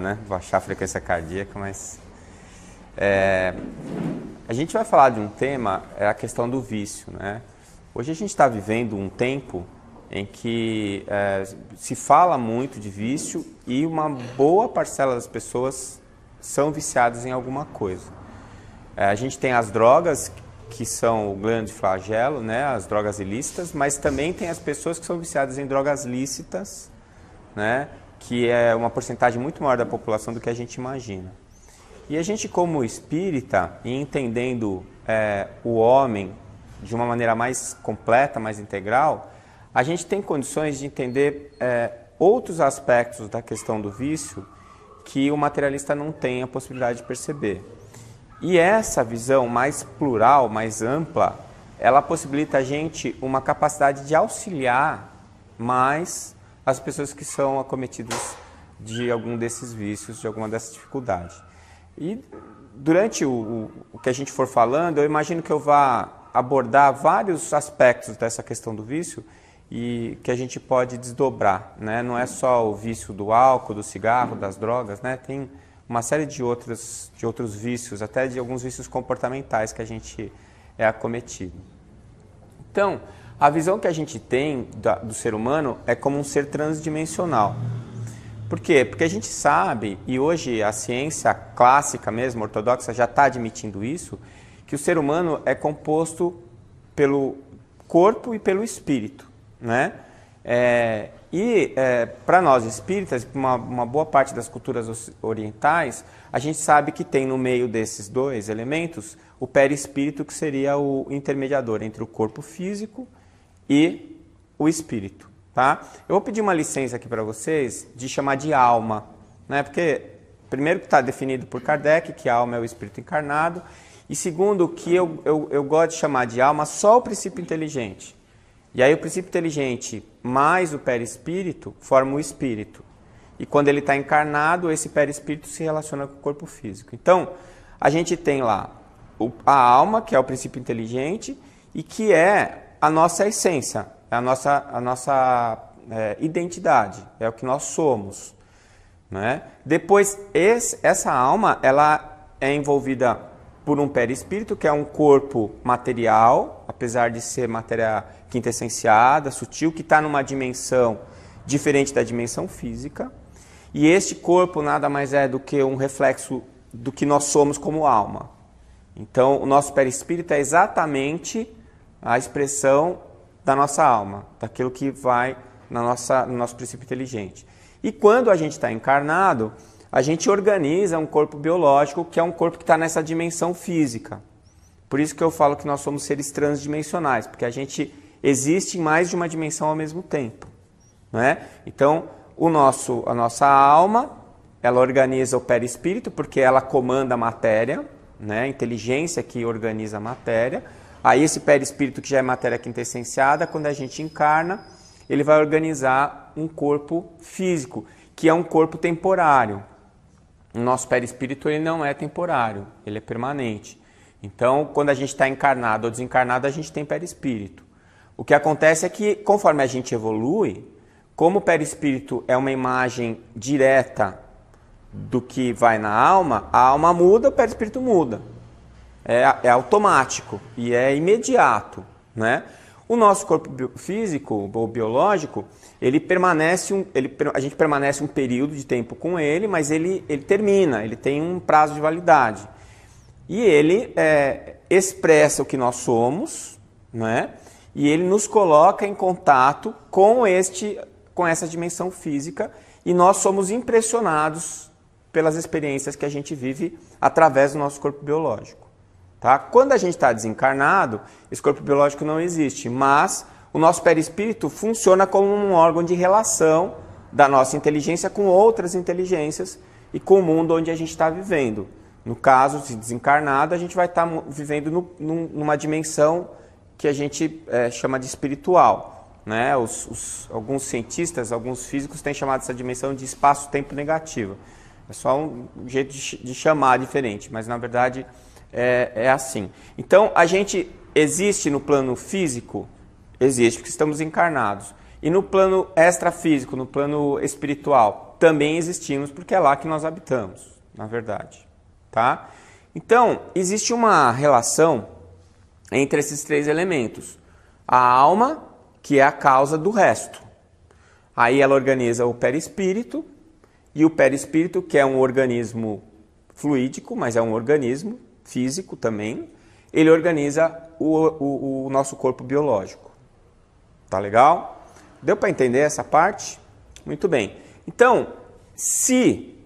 né? Vou achar a frequência cardíaca, mas. É, a gente vai falar de um tema, é a questão do vício, né? Hoje a gente está vivendo um tempo em que é, se fala muito de vício e uma boa parcela das pessoas são viciadas em alguma coisa. É, a gente tem as drogas, que são o grande flagelo, né? As drogas ilícitas, mas também tem as pessoas que são viciadas em drogas lícitas, né? que é uma porcentagem muito maior da população do que a gente imagina. E a gente, como espírita, e entendendo é, o homem de uma maneira mais completa, mais integral, a gente tem condições de entender é, outros aspectos da questão do vício que o materialista não tem a possibilidade de perceber. E essa visão mais plural, mais ampla, ela possibilita a gente uma capacidade de auxiliar mais as pessoas que são acometidas de algum desses vícios, de alguma dessas dificuldades. E durante o, o, o que a gente for falando, eu imagino que eu vá abordar vários aspectos dessa questão do vício e que a gente pode desdobrar, né? Não é só o vício do álcool, do cigarro, das drogas, né? Tem uma série de outros, de outros vícios, até de alguns vícios comportamentais que a gente é acometido. Então, a visão que a gente tem do ser humano é como um ser transdimensional. Por quê? Porque a gente sabe, e hoje a ciência clássica mesmo, ortodoxa, já está admitindo isso, que o ser humano é composto pelo corpo e pelo espírito. Né? É, e é, para nós espíritas, uma, uma boa parte das culturas orientais, a gente sabe que tem no meio desses dois elementos o perispírito, que seria o intermediador entre o corpo físico e o espírito, tá? Eu vou pedir uma licença aqui para vocês de chamar de alma, né? Porque primeiro que está definido por Kardec que a alma é o espírito encarnado e segundo que eu, eu, eu gosto de chamar de alma só o princípio inteligente. E aí o princípio inteligente mais o perispírito forma o espírito. E quando ele está encarnado, esse perispírito se relaciona com o corpo físico. Então, a gente tem lá a alma, que é o princípio inteligente, e que é a nossa essência, é a nossa, a nossa é, identidade, é o que nós somos. Né? Depois, esse, essa alma ela é envolvida por um perispírito, que é um corpo material, apesar de ser matéria quintessenciada, sutil, que está numa dimensão diferente da dimensão física. E este corpo nada mais é do que um reflexo do que nós somos como alma. Então, o nosso perispírito é exatamente a expressão da nossa alma, daquilo que vai na nossa, no nosso princípio inteligente. E quando a gente está encarnado, a gente organiza um corpo biológico que é um corpo que está nessa dimensão física. Por isso que eu falo que nós somos seres transdimensionais, porque a gente existe em mais de uma dimensão ao mesmo tempo. Né? Então, o nosso, a nossa alma, ela organiza o perispírito, porque ela comanda a matéria, né? a inteligência que organiza a matéria. Aí esse perispírito que já é matéria quintessenciada, quando a gente encarna, ele vai organizar um corpo físico, que é um corpo temporário. O nosso perispírito ele não é temporário, ele é permanente. Então, quando a gente está encarnado ou desencarnado, a gente tem perispírito. O que acontece é que, conforme a gente evolui, como o perispírito é uma imagem direta do que vai na alma, a alma muda, o perispírito muda é, é automático e é imediato, né? O nosso corpo físico ou biológico, ele permanece um, ele, a gente permanece um período de tempo com ele, mas ele, ele termina, ele tem um prazo de validade. E ele é, expressa o que nós somos, né? e ele nos coloca em contato com, este, com essa dimensão física, e nós somos impressionados pelas experiências que a gente vive através do nosso corpo biológico. Tá? Quando a gente está desencarnado, esse corpo biológico não existe, mas o nosso perispírito funciona como um órgão de relação da nossa inteligência com outras inteligências e com o mundo onde a gente está vivendo. No caso, se desencarnado, a gente vai estar tá vivendo no, numa dimensão que a gente é, chama de espiritual. Né? Os, os, alguns cientistas, alguns físicos têm chamado essa dimensão de espaço-tempo negativo. É só um jeito de, de chamar diferente, mas na verdade é, é assim. Então, a gente existe no plano físico? Existe, porque estamos encarnados. E no plano extrafísico, no plano espiritual, também existimos, porque é lá que nós habitamos, na verdade. Tá? Então, existe uma relação entre esses três elementos. A alma, que é a causa do resto. Aí ela organiza o perispírito, e o perispírito, que é um organismo fluídico, mas é um organismo, físico também, ele organiza o, o, o nosso corpo biológico. Tá legal? Deu para entender essa parte? Muito bem. Então, se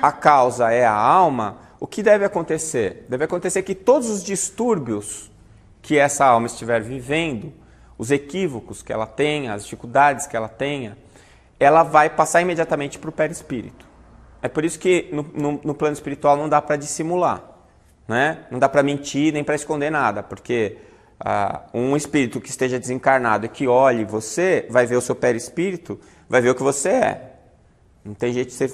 a causa é a alma, o que deve acontecer? Deve acontecer que todos os distúrbios que essa alma estiver vivendo, os equívocos que ela tenha, as dificuldades que ela tenha, ela vai passar imediatamente para o perispírito. É por isso que no, no, no plano espiritual não dá para dissimular né? Não dá para mentir nem para esconder nada, porque ah, um espírito que esteja desencarnado e que olhe você, vai ver o seu perispírito, vai ver o que você é. Não tem jeito de você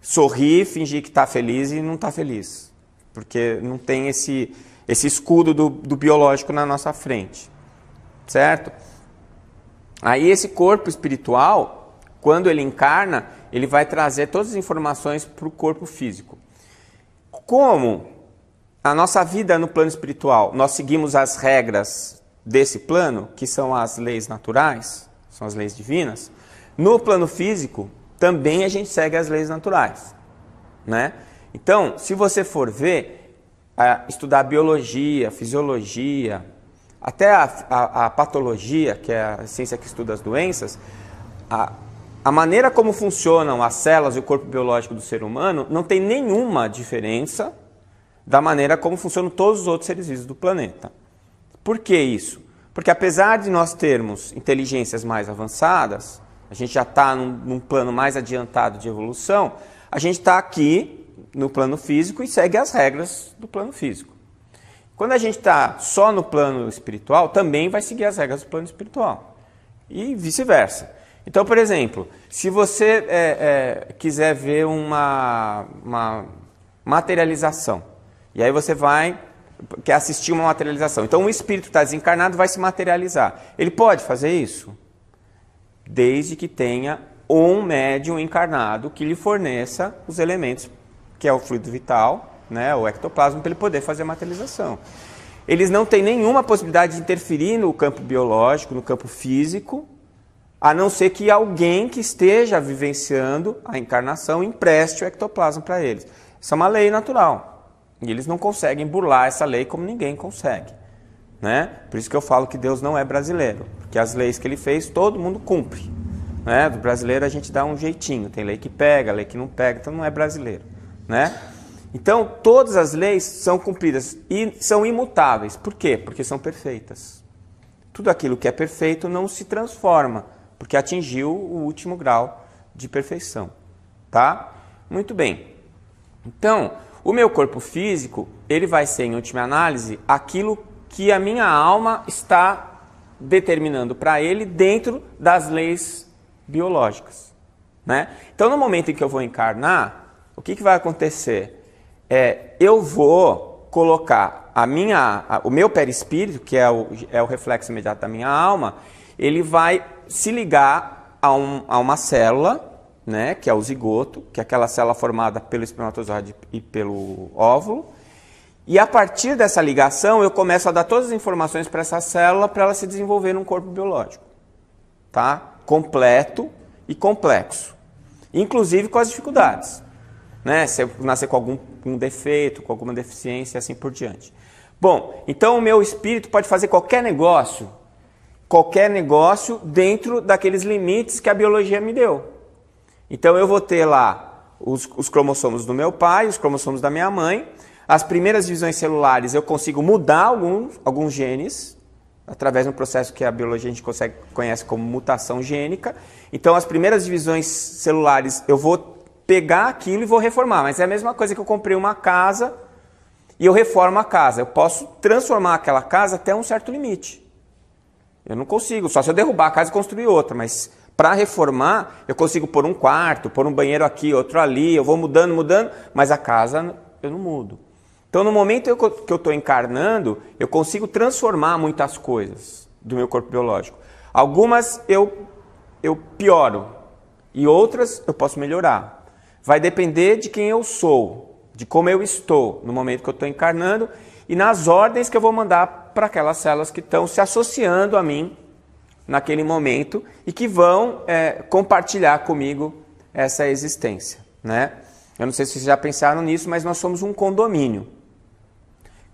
sorrir, fingir que está feliz e não está feliz, porque não tem esse, esse escudo do, do biológico na nossa frente, certo? Aí esse corpo espiritual, quando ele encarna, ele vai trazer todas as informações para o corpo físico. Como a nossa vida no plano espiritual, nós seguimos as regras desse plano, que são as leis naturais, são as leis divinas. No plano físico, também a gente segue as leis naturais, né? Então, se você for ver, estudar biologia, fisiologia, até a, a, a, patologia, que é a ciência que estuda as doenças, a, a maneira como funcionam as células e o corpo biológico do ser humano não tem nenhuma diferença da maneira como funcionam todos os outros seres vivos do planeta. Por que isso? Porque apesar de nós termos inteligências mais avançadas, a gente já está num, num, plano mais adiantado de evolução, a gente está aqui no plano físico e segue as regras do plano físico. Quando a gente está só no plano espiritual, também vai seguir as regras do plano espiritual. E vice-versa. Então, por exemplo, se você é, é, quiser ver uma, uma materialização e aí você vai quer assistir uma materialização. Então o espírito está desencarnado vai se materializar. Ele pode fazer isso desde que tenha um médium encarnado que lhe forneça os elementos, que é o fluido vital, né, o ectoplasma, para ele poder fazer a materialização. Eles não têm nenhuma possibilidade de interferir no campo biológico, no campo físico, a não ser que alguém que esteja vivenciando a encarnação empreste o ectoplasma para eles. Isso é uma lei natural. E eles não conseguem burlar essa lei como ninguém consegue. Né? Por isso que eu falo que Deus não é brasileiro, porque as leis que ele fez todo mundo cumpre. Né? Do brasileiro a gente dá um jeitinho, tem lei que pega, lei que não pega, então não é brasileiro. Né? Então todas as leis são cumpridas e são imutáveis. Por quê? Porque são perfeitas. Tudo aquilo que é perfeito não se transforma, porque atingiu o último grau de perfeição. Tá? Muito bem. Então, o meu corpo físico, ele vai ser, em última análise, aquilo que a minha alma está determinando para ele dentro das leis biológicas. Né? Então, no momento em que eu vou encarnar, o que, que vai acontecer? É, eu vou colocar a minha, a, o meu perispírito, que é o, é o reflexo imediato da minha alma, ele vai se ligar a, um, a uma célula né, que é o zigoto, que é aquela célula formada pelo espermatozoide e pelo óvulo. E a partir dessa ligação, eu começo a dar todas as informações para essa célula para ela se desenvolver num corpo biológico. Tá? Completo e complexo. Inclusive com as dificuldades. Né? Se eu nascer com algum um defeito, com alguma deficiência e assim por diante. Bom, então o meu espírito pode fazer qualquer negócio, qualquer negócio dentro daqueles limites que a biologia me deu. Então eu vou ter lá os, os cromossomos do meu pai, os cromossomos da minha mãe. As primeiras divisões celulares eu consigo mudar alguns, alguns genes, através de um processo que a biologia a gente consegue, conhece como mutação gênica. Então, as primeiras divisões celulares eu vou pegar aquilo e vou reformar, mas é a mesma coisa que eu comprei uma casa e eu reformo a casa. Eu posso transformar aquela casa até um certo limite. Eu não consigo, só se eu derrubar a casa e construir outra, mas para reformar, eu consigo pôr um quarto, pôr um banheiro aqui, outro ali, eu vou mudando, mudando, mas a casa eu não mudo. Então, no momento que eu estou encarnando, eu consigo transformar muitas coisas do meu corpo biológico. Algumas eu, eu pioro e outras eu posso melhorar. Vai depender de quem eu sou, de como eu estou no momento que eu estou encarnando e nas ordens que eu vou mandar para aquelas células que estão se associando a mim naquele momento e que vão é, compartilhar comigo essa existência. Né? Eu não sei se vocês já pensaram nisso, mas nós somos um condomínio.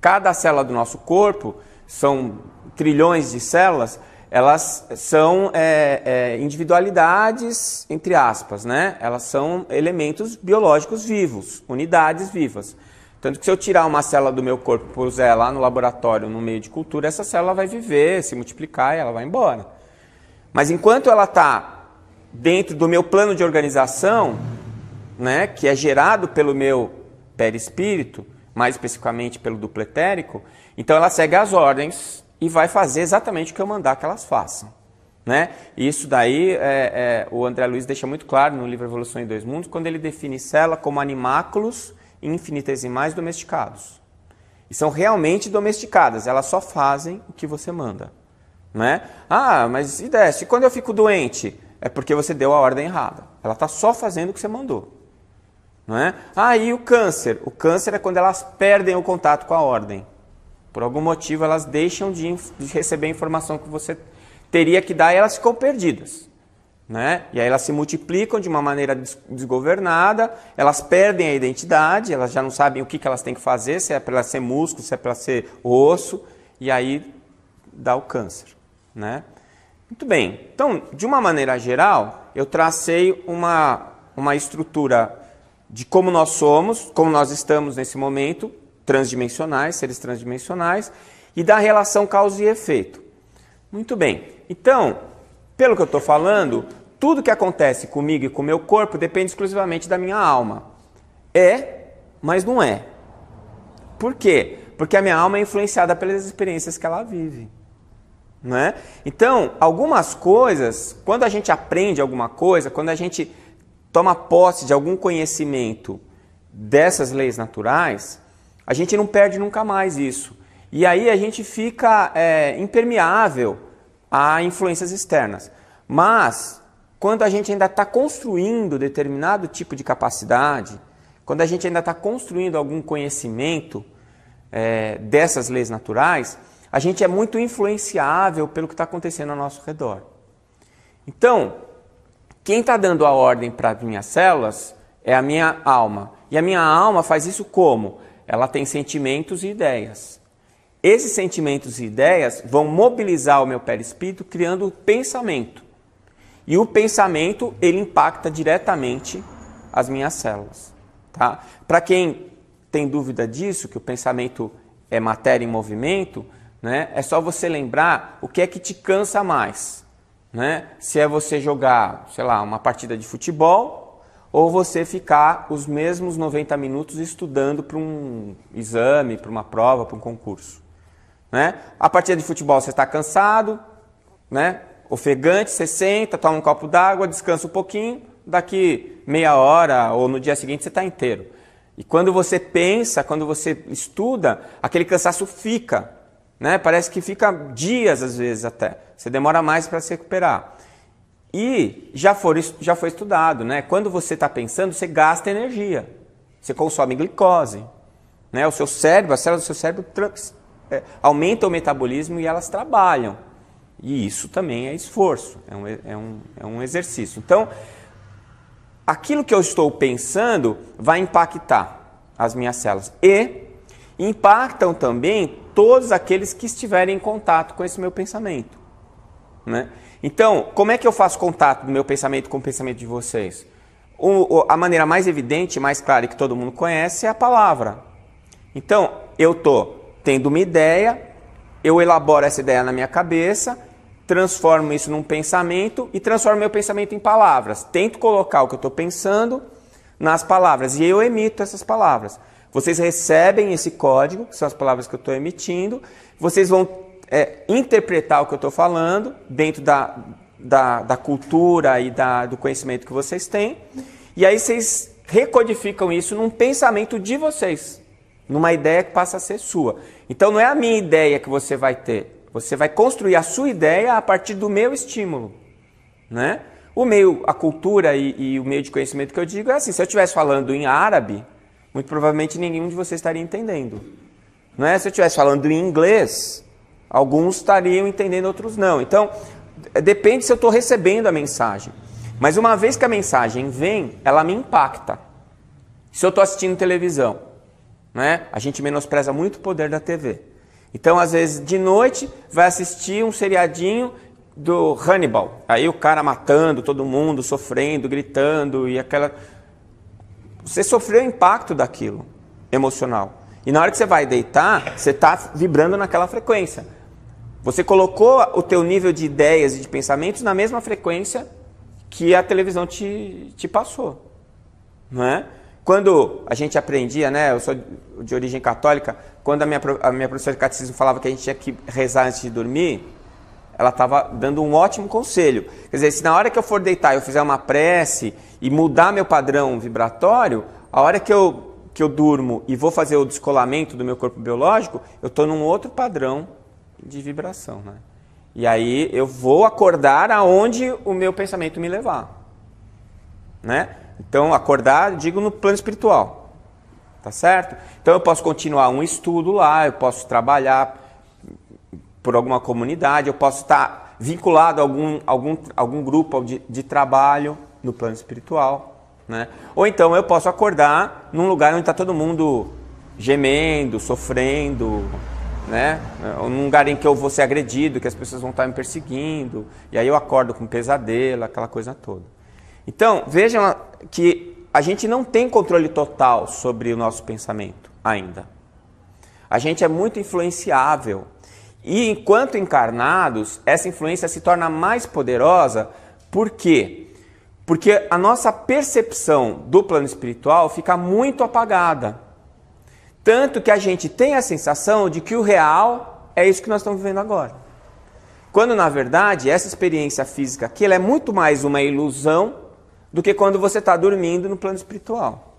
Cada célula do nosso corpo, são trilhões de células, elas são é, é, individualidades, entre aspas, né? Elas são elementos biológicos vivos, unidades vivas. Tanto que se eu tirar uma célula do meu corpo e puser lá no laboratório, no meio de cultura, essa célula vai viver, se multiplicar e ela vai embora. Mas enquanto ela está dentro do meu plano de organização, né, que é gerado pelo meu perispírito, mais especificamente pelo dupletérico, então ela segue as ordens e vai fazer exatamente o que eu mandar que elas façam. Né? Isso daí é, é, o André Luiz deixa muito claro no livro Evolução em Dois Mundos, quando ele define célula como animáculos infinitesimais domesticados. E são realmente domesticadas, elas só fazem o que você manda. Né? Ah, mas e desce E quando eu fico doente? É porque você deu a ordem errada. Ela está só fazendo o que você mandou. Né? Ah, e o câncer? O câncer é quando elas perdem o contato com a ordem. Por algum motivo, elas deixam de, de receber a informação que você teria que dar e elas ficam perdidas. Né? E aí elas se multiplicam de uma maneira desgovernada, elas perdem a identidade, elas já não sabem o que, que elas têm que fazer, se é para ser músculo, se é para ser osso, e aí dá o câncer. Né? Muito bem, então, de uma maneira geral, eu tracei uma, uma estrutura de como nós somos, como nós estamos nesse momento, transdimensionais, seres transdimensionais, e da relação causa e efeito. Muito bem, então, pelo que eu estou falando, tudo que acontece comigo e com o meu corpo depende exclusivamente da minha alma. É, mas não é. Por quê? Porque a minha alma é influenciada pelas experiências que ela vive. Né? Então, algumas coisas, quando a gente aprende alguma coisa, quando a gente toma posse de algum conhecimento dessas leis naturais, a gente não perde nunca mais isso. E aí a gente fica é, impermeável a influências externas. Mas, quando a gente ainda está construindo determinado tipo de capacidade, quando a gente ainda está construindo algum conhecimento é, dessas leis naturais, a gente é muito influenciável pelo que está acontecendo ao nosso redor. Então, quem está dando a ordem para as minhas células é a minha alma. E a minha alma faz isso como? Ela tem sentimentos e ideias. Esses sentimentos e ideias vão mobilizar o meu perispírito criando o pensamento. E o pensamento, ele impacta diretamente as minhas células, tá? Para quem tem dúvida disso, que o pensamento é matéria em movimento, né? É só você lembrar o que é que te cansa mais. Né? Se é você jogar, sei lá, uma partida de futebol ou você ficar os mesmos 90 minutos estudando para um exame, para uma prova, para um concurso. Né? A partida de futebol você está cansado, né? ofegante, você senta, toma um copo d'água, descansa um pouquinho, daqui meia hora ou no dia seguinte você está inteiro. E quando você pensa, quando você estuda, aquele cansaço fica. Né? Parece que fica dias às vezes até. Você demora mais para se recuperar. E já, foi já foi estudado, né? Quando você está pensando, você gasta energia. Você consome glicose. Né? O seu cérebro, as células do seu cérebro é, aumentam o metabolismo e elas trabalham. E isso também é esforço, é um, é um, é um exercício. Então, aquilo que eu estou pensando vai impactar as minhas células. E impactam também todos aqueles que estiverem em contato com esse meu pensamento. Né? Então, como é que eu faço contato do meu pensamento com o pensamento de vocês? O, a maneira mais evidente, mais clara e que todo mundo conhece é a palavra. Então, eu estou tendo uma ideia, eu elaboro essa ideia na minha cabeça, transformo isso num pensamento e transformo meu pensamento em palavras. Tento colocar o que eu estou pensando nas palavras e eu emito essas palavras. Vocês recebem esse código, que são as palavras que eu estou emitindo, vocês vão é, interpretar o que eu estou falando dentro da, da, da cultura e da, do conhecimento que vocês têm, e aí vocês recodificam isso num pensamento de vocês, numa ideia que passa a ser sua. Então não é a minha ideia que você vai ter, você vai construir a sua ideia a partir do meu estímulo, né? O meio, a cultura e, e o meio de conhecimento que eu digo é assim: se eu estivesse falando em árabe, muito provavelmente nenhum de vocês estaria entendendo. Não é? Se eu estivesse falando em inglês, alguns estariam entendendo, outros não. Então, é, depende se eu estou recebendo a mensagem. Mas uma vez que a mensagem vem, ela me impacta. Se eu estou assistindo televisão, né? a gente menospreza muito o poder da TV. Então, às vezes, de noite, vai assistir um seriadinho do Hannibal. Aí o cara matando todo mundo, sofrendo, gritando e aquela você sofreu o impacto daquilo emocional. E na hora que você vai deitar, você está vibrando naquela frequência. Você colocou o teu nível de ideias e de pensamentos na mesma frequência que a televisão te, te passou. Não é? Quando a gente aprendia, né, eu sou de origem católica, quando a minha, a minha professora de catecismo falava que a gente tinha que rezar antes de dormir, ela estava dando um ótimo conselho. Quer dizer, se na hora que eu for deitar eu fizer uma prece e mudar meu padrão vibratório, a hora que eu, que eu durmo e vou fazer o descolamento do meu corpo biológico, eu estou num outro padrão de vibração. Né? E aí eu vou acordar aonde o meu pensamento me levar. Né? Então, acordar, digo, no plano espiritual. Tá certo? Então eu posso continuar um estudo lá, eu posso trabalhar, por alguma comunidade, eu posso estar vinculado a algum, algum, algum grupo de, de trabalho no plano espiritual. Né? Ou então eu posso acordar num lugar onde está todo mundo gemendo, sofrendo, né? Num lugar em que eu vou ser agredido, que as pessoas vão estar me perseguindo, e aí eu acordo com um pesadelo, aquela coisa toda. Então, vejam que a gente não tem controle total sobre o nosso pensamento ainda. A gente é muito influenciável e enquanto encarnados, essa influência se torna mais poderosa, por quê? Porque a nossa percepção do plano espiritual fica muito apagada. Tanto que a gente tem a sensação de que o real é isso que nós estamos vivendo agora. Quando na verdade essa experiência física aqui é muito mais uma ilusão do que quando você está dormindo no plano espiritual.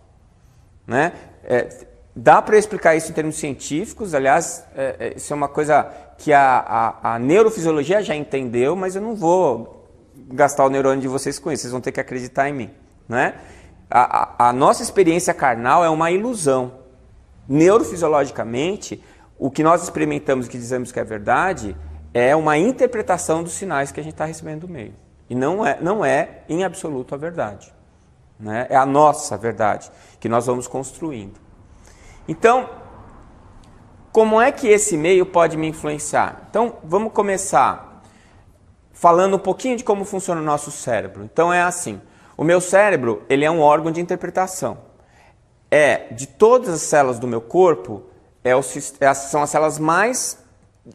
Né? É, dá para explicar isso em termos científicos, aliás, é, é isso é uma coisa que a, a, a neurofisiologia já entendeu, mas eu não vou gastar o neurônio de vocês com isso, vocês vão ter que acreditar em mim. Né? A, a, a nossa experiência carnal é uma ilusão. Neurofisiologicamente, o que nós experimentamos que dizemos que é verdade é uma interpretação dos sinais que a gente está recebendo do meio. E não é, não é em absoluto a verdade. Né? É a nossa verdade que nós vamos construindo. Então, como é que esse e-mail pode me influenciar? Então, vamos começar falando um pouquinho de como funciona o nosso cérebro. Então é assim, o meu cérebro, ele é um órgão de interpretação. É, de todas as células do meu corpo, é o, é, são as células mais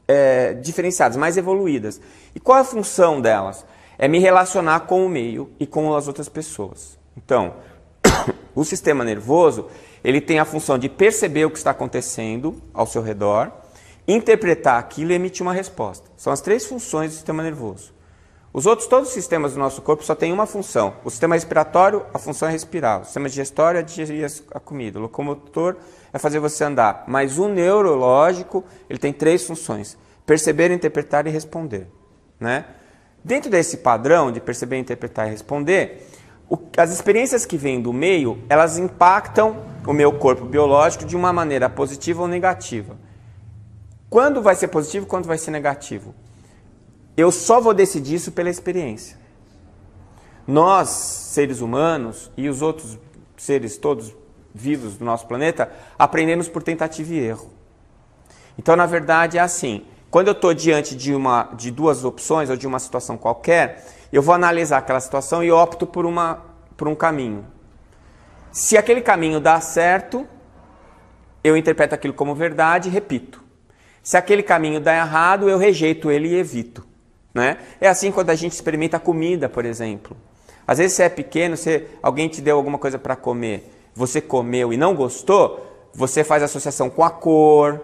é, diferenciadas, mais evoluídas. E qual é a função delas? É me relacionar com o meio e com as outras pessoas. Então, o sistema nervoso, ele tem a função de perceber o que está acontecendo ao seu redor, interpretar aquilo e emitir uma resposta. São as três funções do sistema nervoso. Os outros, todos os sistemas do nosso corpo só têm uma função. O sistema respiratório, a função é respirar. O sistema digestório é digerir a comida. O locomotor é fazer você andar. Mas o neurológico, ele tem três funções. Perceber, interpretar e responder. Né? Dentro desse padrão de perceber, interpretar e responder, o, as experiências que vêm do meio, elas impactam o meu corpo biológico de uma maneira positiva ou negativa. Quando vai ser positivo, quando vai ser negativo? Eu só vou decidir isso pela experiência. Nós, seres humanos, e os outros seres todos vivos do nosso planeta, aprendemos por tentativa e erro. Então, na verdade, é assim: quando eu estou diante de, uma, de duas opções ou de uma situação qualquer, eu vou analisar aquela situação e opto por, uma, por um caminho. Se aquele caminho dá certo, eu interpreto aquilo como verdade e repito. Se aquele caminho dá errado, eu rejeito ele e evito. Né? É assim quando a gente experimenta comida, por exemplo. Às vezes você é pequeno, você, alguém te deu alguma coisa para comer, você comeu e não gostou, você faz associação com a cor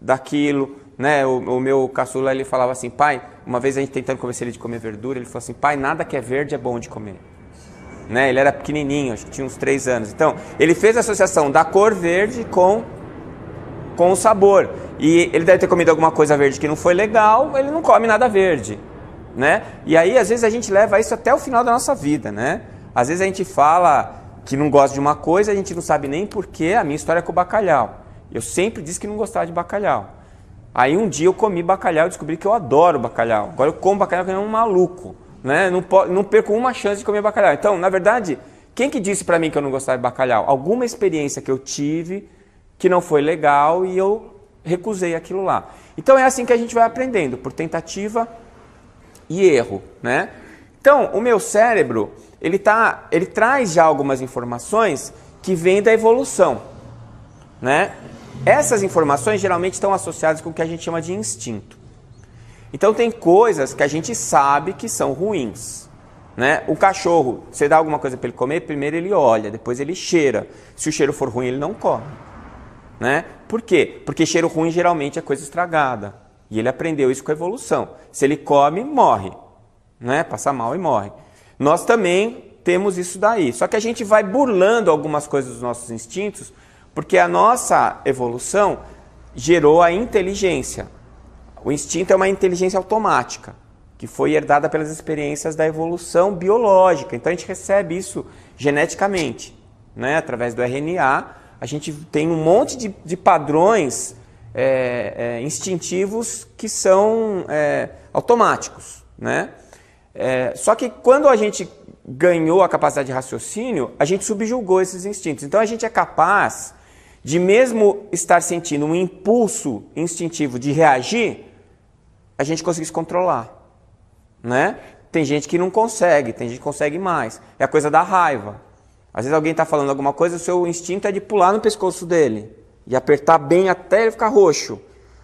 daquilo, né? O, o, meu caçula ele falava assim, pai, uma vez a gente tentando convencer ele de comer verdura, ele falou assim, pai, nada que é verde é bom de comer. Né? Ele era pequenininho, acho que tinha uns três anos. Então, ele fez a associação da cor verde com, com o sabor. E ele deve ter comido alguma coisa verde que não foi legal, ele não come nada verde. Né? E aí, às vezes, a gente leva isso até o final da nossa vida. Né? Às vezes a gente fala que não gosta de uma coisa, a gente não sabe nem porquê. A minha história é com o bacalhau. Eu sempre disse que não gostava de bacalhau. Aí um dia eu comi bacalhau e descobri que eu adoro bacalhau. Agora eu como bacalhau que é um maluco, né? Não, não perco uma chance de comer bacalhau. Então, na verdade, quem que disse para mim que eu não gostava de bacalhau? Alguma experiência que eu tive que não foi legal e eu recusei aquilo lá. Então é assim que a gente vai aprendendo, por tentativa e erro, né? Então, o meu cérebro, ele tá, ele traz já algumas informações que vêm da evolução, né? Essas informações geralmente estão associadas com o que a gente chama de instinto. Então tem coisas que a gente sabe que são ruins. Né? O cachorro, você dá alguma coisa para ele comer, primeiro ele olha, depois ele cheira. Se o cheiro for ruim, ele não come. Né? Por quê? Porque cheiro ruim geralmente é coisa estragada. E ele aprendeu isso com a evolução. Se ele come, morre. Né? Passa mal e morre. Nós também temos isso daí. Só que a gente vai burlando algumas coisas dos nossos instintos porque a nossa evolução gerou a inteligência. O instinto é uma inteligência automática, que foi herdada pelas experiências da evolução biológica. Então a gente recebe isso geneticamente, né? através do RNA. A gente tem um monte de, de padrões é, é, instintivos que são é, automáticos. Né? É, só que quando a gente ganhou a capacidade de raciocínio, a gente subjugou esses instintos. Então a gente é capaz de mesmo estar sentindo um impulso instintivo de reagir, a gente conseguir se controlar, né? Tem gente que não consegue, tem gente que consegue mais. É a coisa da raiva. Às vezes alguém está falando alguma coisa, o seu instinto é de pular no pescoço dele e apertar bem até ele ficar roxo.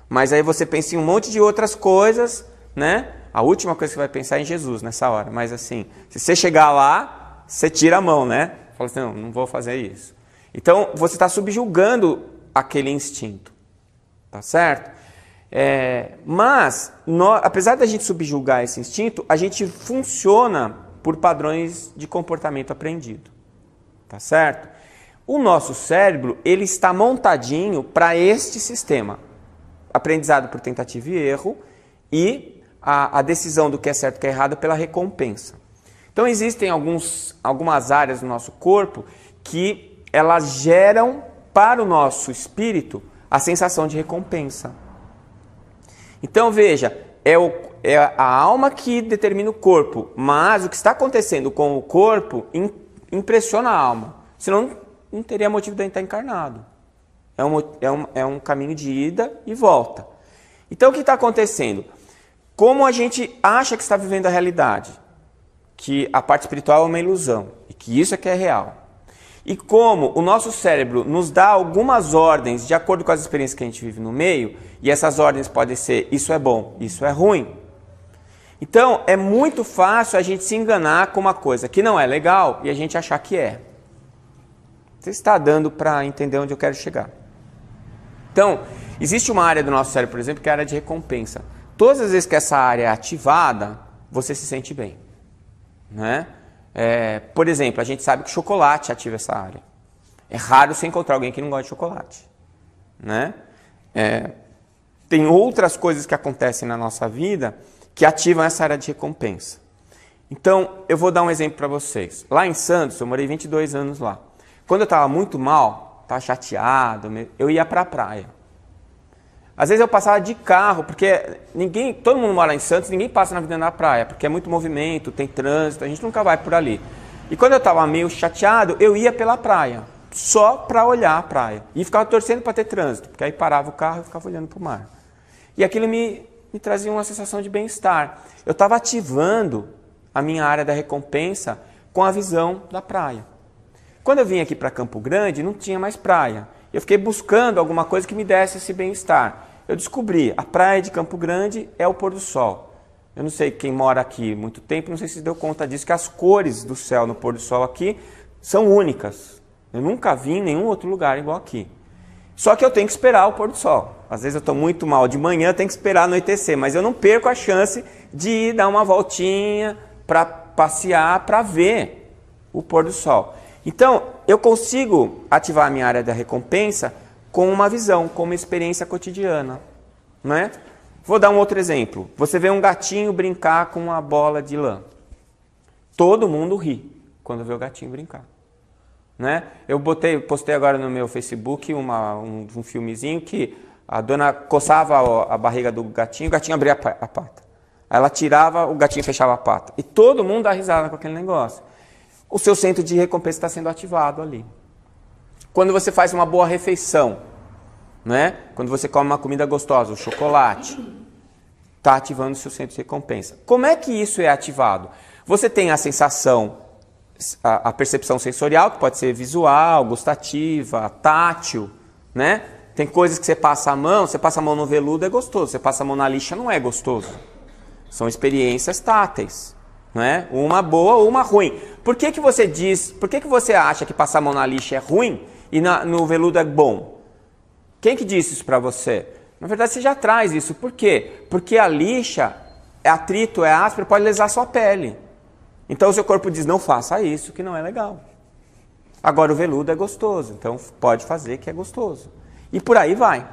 Mas aí você pensa em um monte de outras coisas, né? A última coisa que você vai pensar é em Jesus nessa hora. Mas assim, se você chegar lá, você tira a mão, né? Fala assim, não, não vou fazer isso. Então você está subjugando aquele instinto, tá certo? É, mas, nós, apesar da gente subjugar esse instinto, a gente funciona por padrões de comportamento aprendido, tá certo? O nosso cérebro ele está montadinho para este sistema, aprendizado por tentativa e erro e a, a decisão do que é certo e o que é errado pela recompensa. Então existem alguns, algumas áreas do nosso corpo que elas geram para o nosso espírito a sensação de recompensa. Então veja, é, o, é a alma que determina o corpo, mas o que está acontecendo com o corpo impressiona a alma. Senão não teria motivo de estar encarnado. É um, é, um, é um caminho de ida e volta. Então o que está acontecendo? Como a gente acha que está vivendo a realidade? Que a parte espiritual é uma ilusão e que isso é que é real. E como o nosso cérebro nos dá algumas ordens de acordo com as experiências que a gente vive no meio, e essas ordens podem ser isso é bom, isso é ruim. Então, é muito fácil a gente se enganar com uma coisa que não é legal e a gente achar que é. Você está dando para entender onde eu quero chegar. Então, existe uma área do nosso cérebro, por exemplo, que é a área de recompensa. Todas as vezes que essa área é ativada, você se sente bem. Né? É, por exemplo, a gente sabe que chocolate ativa essa área. É raro você encontrar alguém que não gosta de chocolate. Né? É, tem outras coisas que acontecem na nossa vida que ativam essa área de recompensa. Então, eu vou dar um exemplo para vocês. Lá em Santos, eu morei 22 anos lá. Quando eu estava muito mal, estava chateado, eu ia para a praia. Às vezes eu passava de carro, porque ninguém, todo mundo mora em Santos, ninguém passa na vida da Praia, porque é muito movimento, tem trânsito, a gente nunca vai por ali. E quando eu estava meio chateado, eu ia pela praia, só para olhar a praia. E ficava torcendo para ter trânsito, porque aí parava o carro e ficava olhando para o mar. E aquilo me, me trazia uma sensação de bem-estar. Eu estava ativando a minha área da recompensa com a visão da praia. Quando eu vim aqui para Campo Grande, não tinha mais praia. Eu fiquei buscando alguma coisa que me desse esse bem-estar. Eu descobri, a praia de Campo Grande é o pôr do sol. Eu não sei quem mora aqui muito tempo, não sei se deu conta disso, que as cores do céu no pôr do sol aqui são únicas. Eu nunca vi em nenhum outro lugar igual aqui. Só que eu tenho que esperar o pôr do sol. Às vezes eu estou muito mal de manhã, tenho que esperar anoitecer, mas eu não perco a chance de ir dar uma voltinha para passear, para ver o pôr do sol. Então, eu consigo ativar a minha área da recompensa com uma visão, com uma experiência cotidiana. é? Vou dar um outro exemplo. Você vê um gatinho brincar com uma bola de lã. Todo mundo ri quando vê o gatinho brincar. Né? Eu botei, postei agora no meu Facebook uma, um, um filmezinho que a dona coçava a, barriga do gatinho, o gatinho abria a, a pata. Ela tirava, o gatinho fechava a pata. E todo mundo dá risada com aquele negócio. O seu centro de recompensa está sendo ativado ali. Quando você faz uma boa refeição, né? Quando você come uma comida gostosa, o chocolate, está ativando o seu centro de recompensa. Como é que isso é ativado? Você tem a sensação, a, a percepção sensorial, que pode ser visual, gustativa, tátil, né? Tem coisas que você passa a mão, você passa a mão no veludo é gostoso, você passa a mão na lixa não é gostoso. São experiências táteis, né? Uma boa, uma ruim. Por que, que você diz, por que, que você acha que passar a mão na lixa é ruim? e na, no veludo é bom. Quem que disse isso para você? Na verdade, você já traz isso. Por quê? Porque a lixa, é atrito, é áspero, pode lesar sua pele. Então, o seu corpo diz, não faça isso, que não é legal. Agora, o veludo é gostoso, então pode fazer que é gostoso. E por aí vai,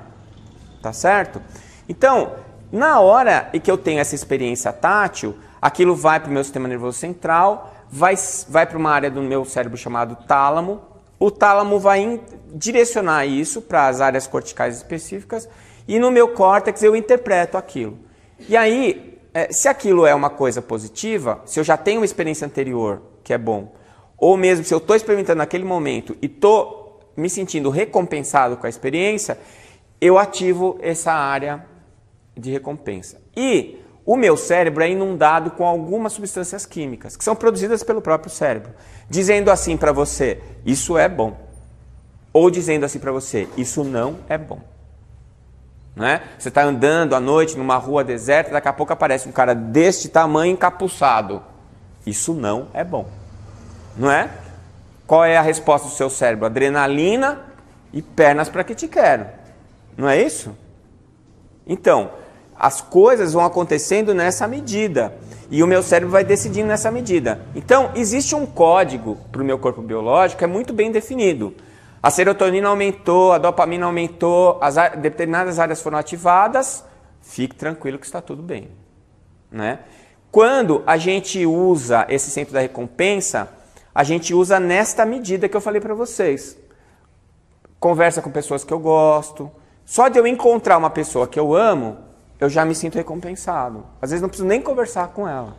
tá certo? Então, na hora em que eu tenho essa experiência tátil, aquilo vai para o meu sistema nervoso central, vai, vai para uma área do meu cérebro chamado tálamo, o tálamo vai direcionar isso para as áreas corticais específicas e no meu córtex eu interpreto aquilo. E aí, é, se aquilo é uma coisa positiva, se eu já tenho uma experiência anterior, que é bom, ou mesmo se eu estou experimentando naquele momento e estou me sentindo recompensado com a experiência, eu ativo essa área de recompensa. E o meu cérebro é inundado com algumas substâncias químicas que são produzidas pelo próprio cérebro, dizendo assim para você: isso é bom. Ou dizendo assim para você: isso não é bom. Né? Você está andando à noite numa rua deserta, daqui a pouco aparece um cara deste tamanho encapuçado. Isso não é bom. Não é? Qual é a resposta do seu cérebro? Adrenalina e pernas para que te quero. Não é isso? Então, as coisas vão acontecendo nessa medida e o meu cérebro vai decidindo nessa medida. Então, existe um código para o meu corpo biológico, é muito bem definido. A serotonina aumentou, a dopamina aumentou, as determinadas áreas foram ativadas, fique tranquilo que está tudo bem. Né? Quando a gente usa esse centro da recompensa, a gente usa nesta medida que eu falei para vocês. Conversa com pessoas que eu gosto. Só de eu encontrar uma pessoa que eu amo, eu já me sinto recompensado. Às vezes não preciso nem conversar com ela,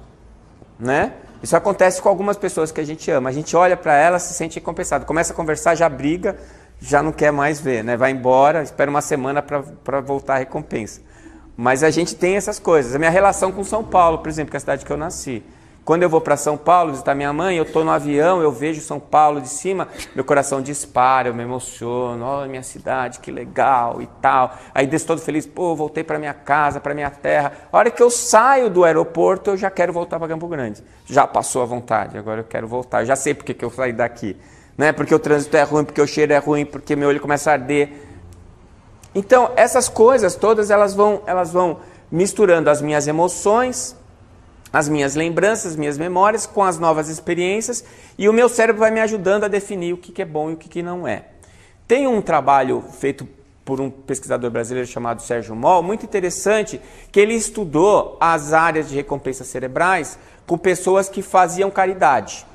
né? Isso acontece com algumas pessoas que a gente ama. A gente olha para ela, se sente recompensado. Começa a conversar, já briga, já não quer mais ver, né? Vai embora, espera uma semana para voltar a recompensa. Mas a gente tem essas coisas. A minha relação com São Paulo, por exemplo, que é a cidade que eu nasci. Quando eu vou para São Paulo visitar minha mãe, eu estou no avião, eu vejo São Paulo de cima, meu coração dispara, eu me emociono, olha minha cidade, que legal e tal. Aí desço todo feliz, pô, voltei para minha casa, para minha terra. A hora que eu saio do aeroporto, eu já quero voltar para Campo Grande. Já passou a vontade, agora eu quero voltar. Eu já sei porque que eu saí daqui, né? Porque o trânsito é ruim, porque o cheiro é ruim, porque meu olho começa a arder. Então, essas coisas todas, elas vão, elas vão misturando as minhas emoções, as minhas lembranças, minhas memórias, com as novas experiências e o meu cérebro vai me ajudando a definir o que, que é bom e o que, que não é. Tem um trabalho feito por um pesquisador brasileiro chamado Sérgio Moll, muito interessante, que ele estudou as áreas de recompensas cerebrais com pessoas que faziam caridade.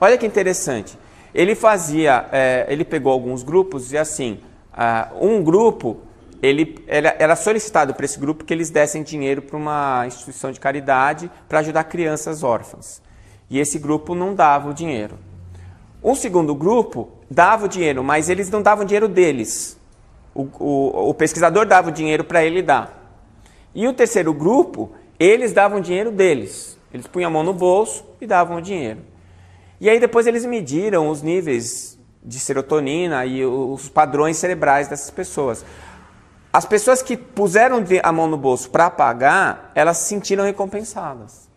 Olha que interessante. Ele fazia, é, ele pegou alguns grupos e assim, uh, um grupo ele era, solicitado para esse grupo que eles dessem dinheiro para uma instituição de caridade para ajudar crianças órfãs. E esse grupo não dava o dinheiro. Um segundo grupo dava o dinheiro, mas eles não davam dinheiro deles. O, o, o pesquisador dava o dinheiro para ele dar. E o terceiro grupo, eles davam o dinheiro deles. Eles punham a mão no bolso e davam o dinheiro. E aí depois eles mediram os níveis de serotonina e os padrões cerebrais dessas pessoas. As pessoas que puseram a mão no bolso para pagar, elas se sentiram recompensadas.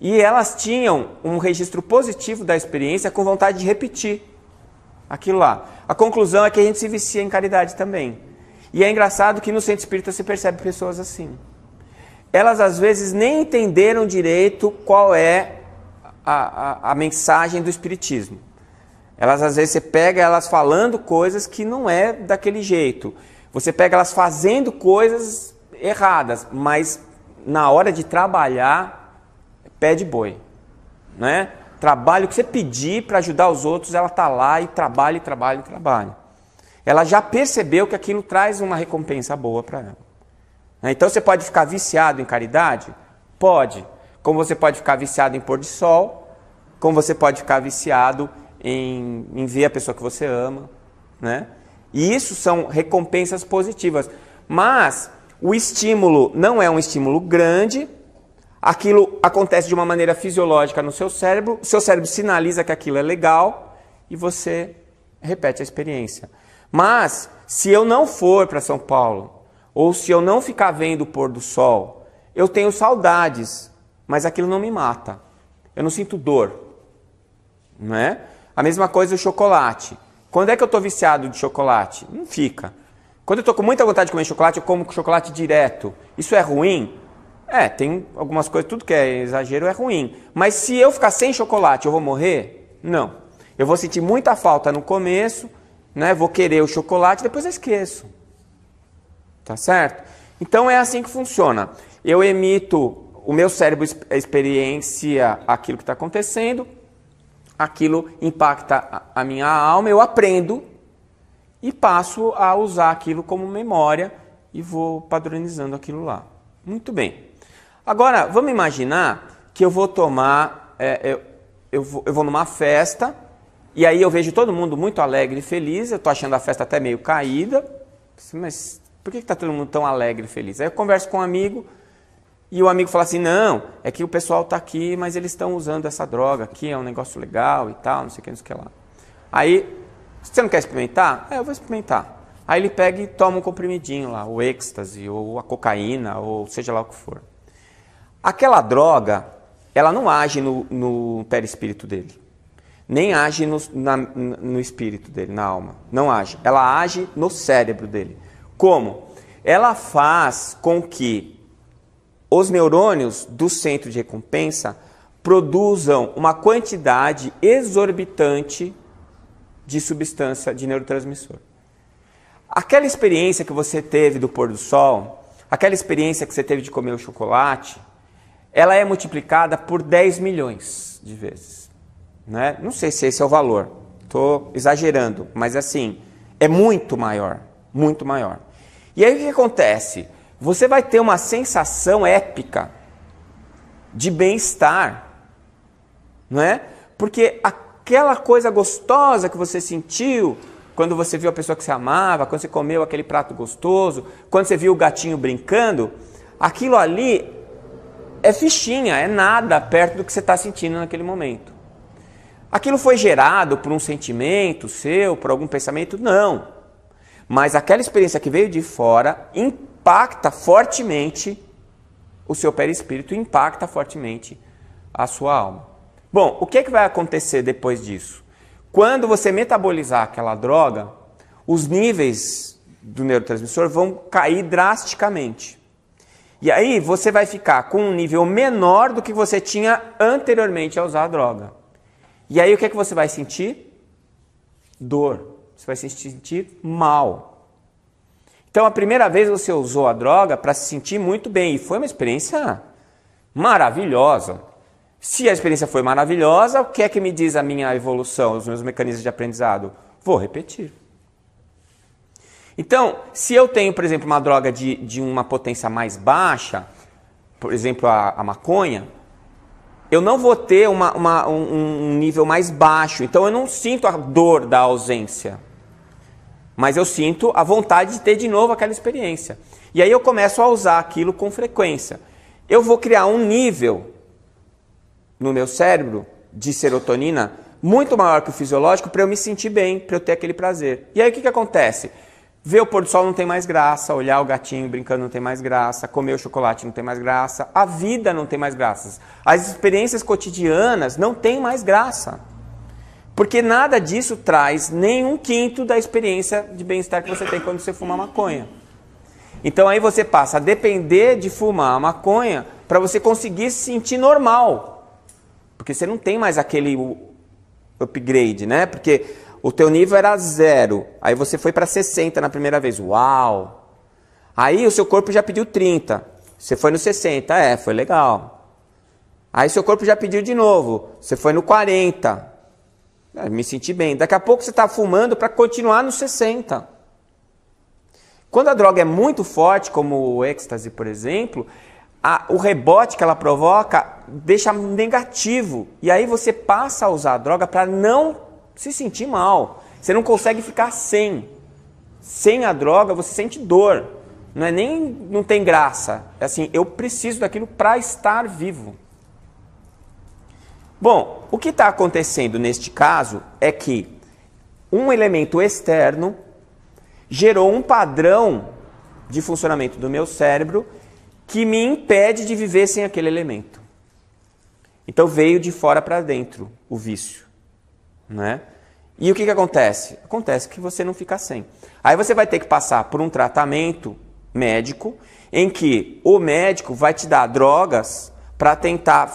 E elas tinham um registro positivo da experiência com vontade de repetir aquilo lá. A conclusão é que a gente se vicia em caridade também. E é engraçado que no centro espírita se percebe pessoas assim. Elas às vezes nem entenderam direito qual é a, a, a mensagem do espiritismo. Elas às vezes você pega elas falando coisas que não é daquele jeito. Você pega elas fazendo coisas erradas, mas na hora de trabalhar, é pede boi, né? Trabalho que você pedir para ajudar os outros, ela tá lá e trabalha, e trabalha, e trabalha. Ela já percebeu que aquilo traz uma recompensa boa para ela. Né? Então você pode ficar viciado em caridade? Pode. Como você pode ficar viciado em pôr de sol, como você pode ficar viciado em, em ver a pessoa que você ama, né? E isso são recompensas positivas. Mas o estímulo não é um estímulo grande, aquilo acontece de uma maneira fisiológica no seu cérebro, o seu cérebro sinaliza que aquilo é legal e você repete a experiência. Mas se eu não for para São Paulo, ou se eu não ficar vendo o pôr do sol, eu tenho saudades, mas aquilo não me mata. Eu não sinto dor, né? A mesma coisa o chocolate. Quando é que eu estou viciado de chocolate? Não fica. Quando eu estou com muita vontade de comer chocolate, eu como chocolate direto. Isso é ruim? É, tem algumas coisas, tudo que é exagero é ruim. Mas se eu ficar sem chocolate, eu vou morrer? Não. Eu vou sentir muita falta no começo, né? Vou querer o chocolate, depois eu esqueço. Tá certo? Então é assim que funciona. Eu emito, o meu cérebro experiencia aquilo que está acontecendo, aquilo impacta a minha alma, eu aprendo e passo a usar aquilo como memória e vou padronizando aquilo lá. Muito bem. Agora, vamos imaginar que eu vou tomar, é, eu, é, eu, vou, eu vou numa festa e aí eu vejo todo mundo muito alegre e feliz, eu estou achando a festa até meio caída, mas por que está todo mundo tão alegre e feliz? Aí eu converso com um amigo, e o amigo fala assim: não, é que o pessoal está aqui, mas eles estão usando essa droga aqui, é um negócio legal e tal, não sei o que, não sei o que lá. Aí, você não quer experimentar? É, eu vou experimentar. Aí ele pega e toma um comprimidinho lá, o êxtase, ou a cocaína, ou seja lá o que for. Aquela droga, ela não age no, no perispírito dele. Nem age no, na, no espírito dele, na alma. Não age. Ela age no cérebro dele. Como? Ela faz com que os neurônios do centro de recompensa produzam uma quantidade exorbitante de substância de neurotransmissor. Aquela experiência que você teve do pôr do sol, aquela experiência que você teve de comer o chocolate, ela é multiplicada por 10 milhões de vezes. Né? Não sei se esse é o valor, estou exagerando, mas assim, é muito maior, muito maior. E aí o que acontece? você vai ter uma sensação épica de bem-estar, não é? Porque aquela coisa gostosa que você sentiu quando você viu a pessoa que você amava, quando você comeu aquele prato gostoso, quando você viu o gatinho brincando, aquilo ali é fichinha, é nada perto do que você está sentindo naquele momento. Aquilo foi gerado por um sentimento seu, por algum pensamento? Não. Mas aquela experiência que veio de fora impacta fortemente o seu perispírito, impacta fortemente a sua alma. Bom, o que, é que vai acontecer depois disso? Quando você metabolizar aquela droga, os níveis do neurotransmissor vão cair drasticamente. E aí você vai ficar com um nível menor do que você tinha anteriormente a usar a droga. E aí o que é que você vai sentir? Dor. Você vai se sentir mal. Então a primeira vez você usou a droga para se sentir muito bem e foi uma experiência maravilhosa. Se a experiência foi maravilhosa, o que é que me diz a minha evolução, os meus mecanismos de aprendizado? Vou repetir. Então, se eu tenho, por exemplo, uma droga de, de uma potência mais baixa, por exemplo, a, a maconha, eu não vou ter uma, uma, um, um nível mais baixo. Então, eu não sinto a dor da ausência mas eu sinto a vontade de ter de novo aquela experiência. E aí eu começo a usar aquilo com frequência. Eu vou criar um nível no meu cérebro de serotonina muito maior que o fisiológico para eu me sentir bem, para eu ter aquele prazer. E aí o que, que acontece? Ver o pôr do sol não tem mais graça, olhar o gatinho brincando não tem mais graça, comer o chocolate não tem mais graça, a vida não tem mais graça. As experiências cotidianas não têm mais graça. Porque nada disso traz nem um quinto da experiência de bem-estar que você tem quando você fuma maconha. Então aí você passa a depender de fumar maconha para você conseguir se sentir normal. Porque você não tem mais aquele upgrade, né? Porque o teu nível era zero, aí você foi para 60 na primeira vez. Uau! Aí o seu corpo já pediu 30. Você foi no 60, é, foi legal. Aí seu corpo já pediu de novo. Você foi no 40. Cara, ah, me senti bem. Daqui a pouco você está fumando para continuar nos 60. Quando a droga é muito forte, como o êxtase, por exemplo, a, o rebote que ela provoca deixa negativo. E aí você passa a usar a droga para não se sentir mal. Você não consegue ficar sem. Sem a droga, você sente dor. Não é nem não tem graça. É assim, eu preciso daquilo para estar vivo. Bom, o que está acontecendo neste caso é que um elemento externo gerou um padrão de funcionamento do meu cérebro que me impede de viver sem aquele elemento. Então veio de fora para dentro o vício, né? E o que, que acontece? Acontece que você não fica sem. Aí você vai ter que passar por um tratamento médico em que o médico vai te dar drogas para tentar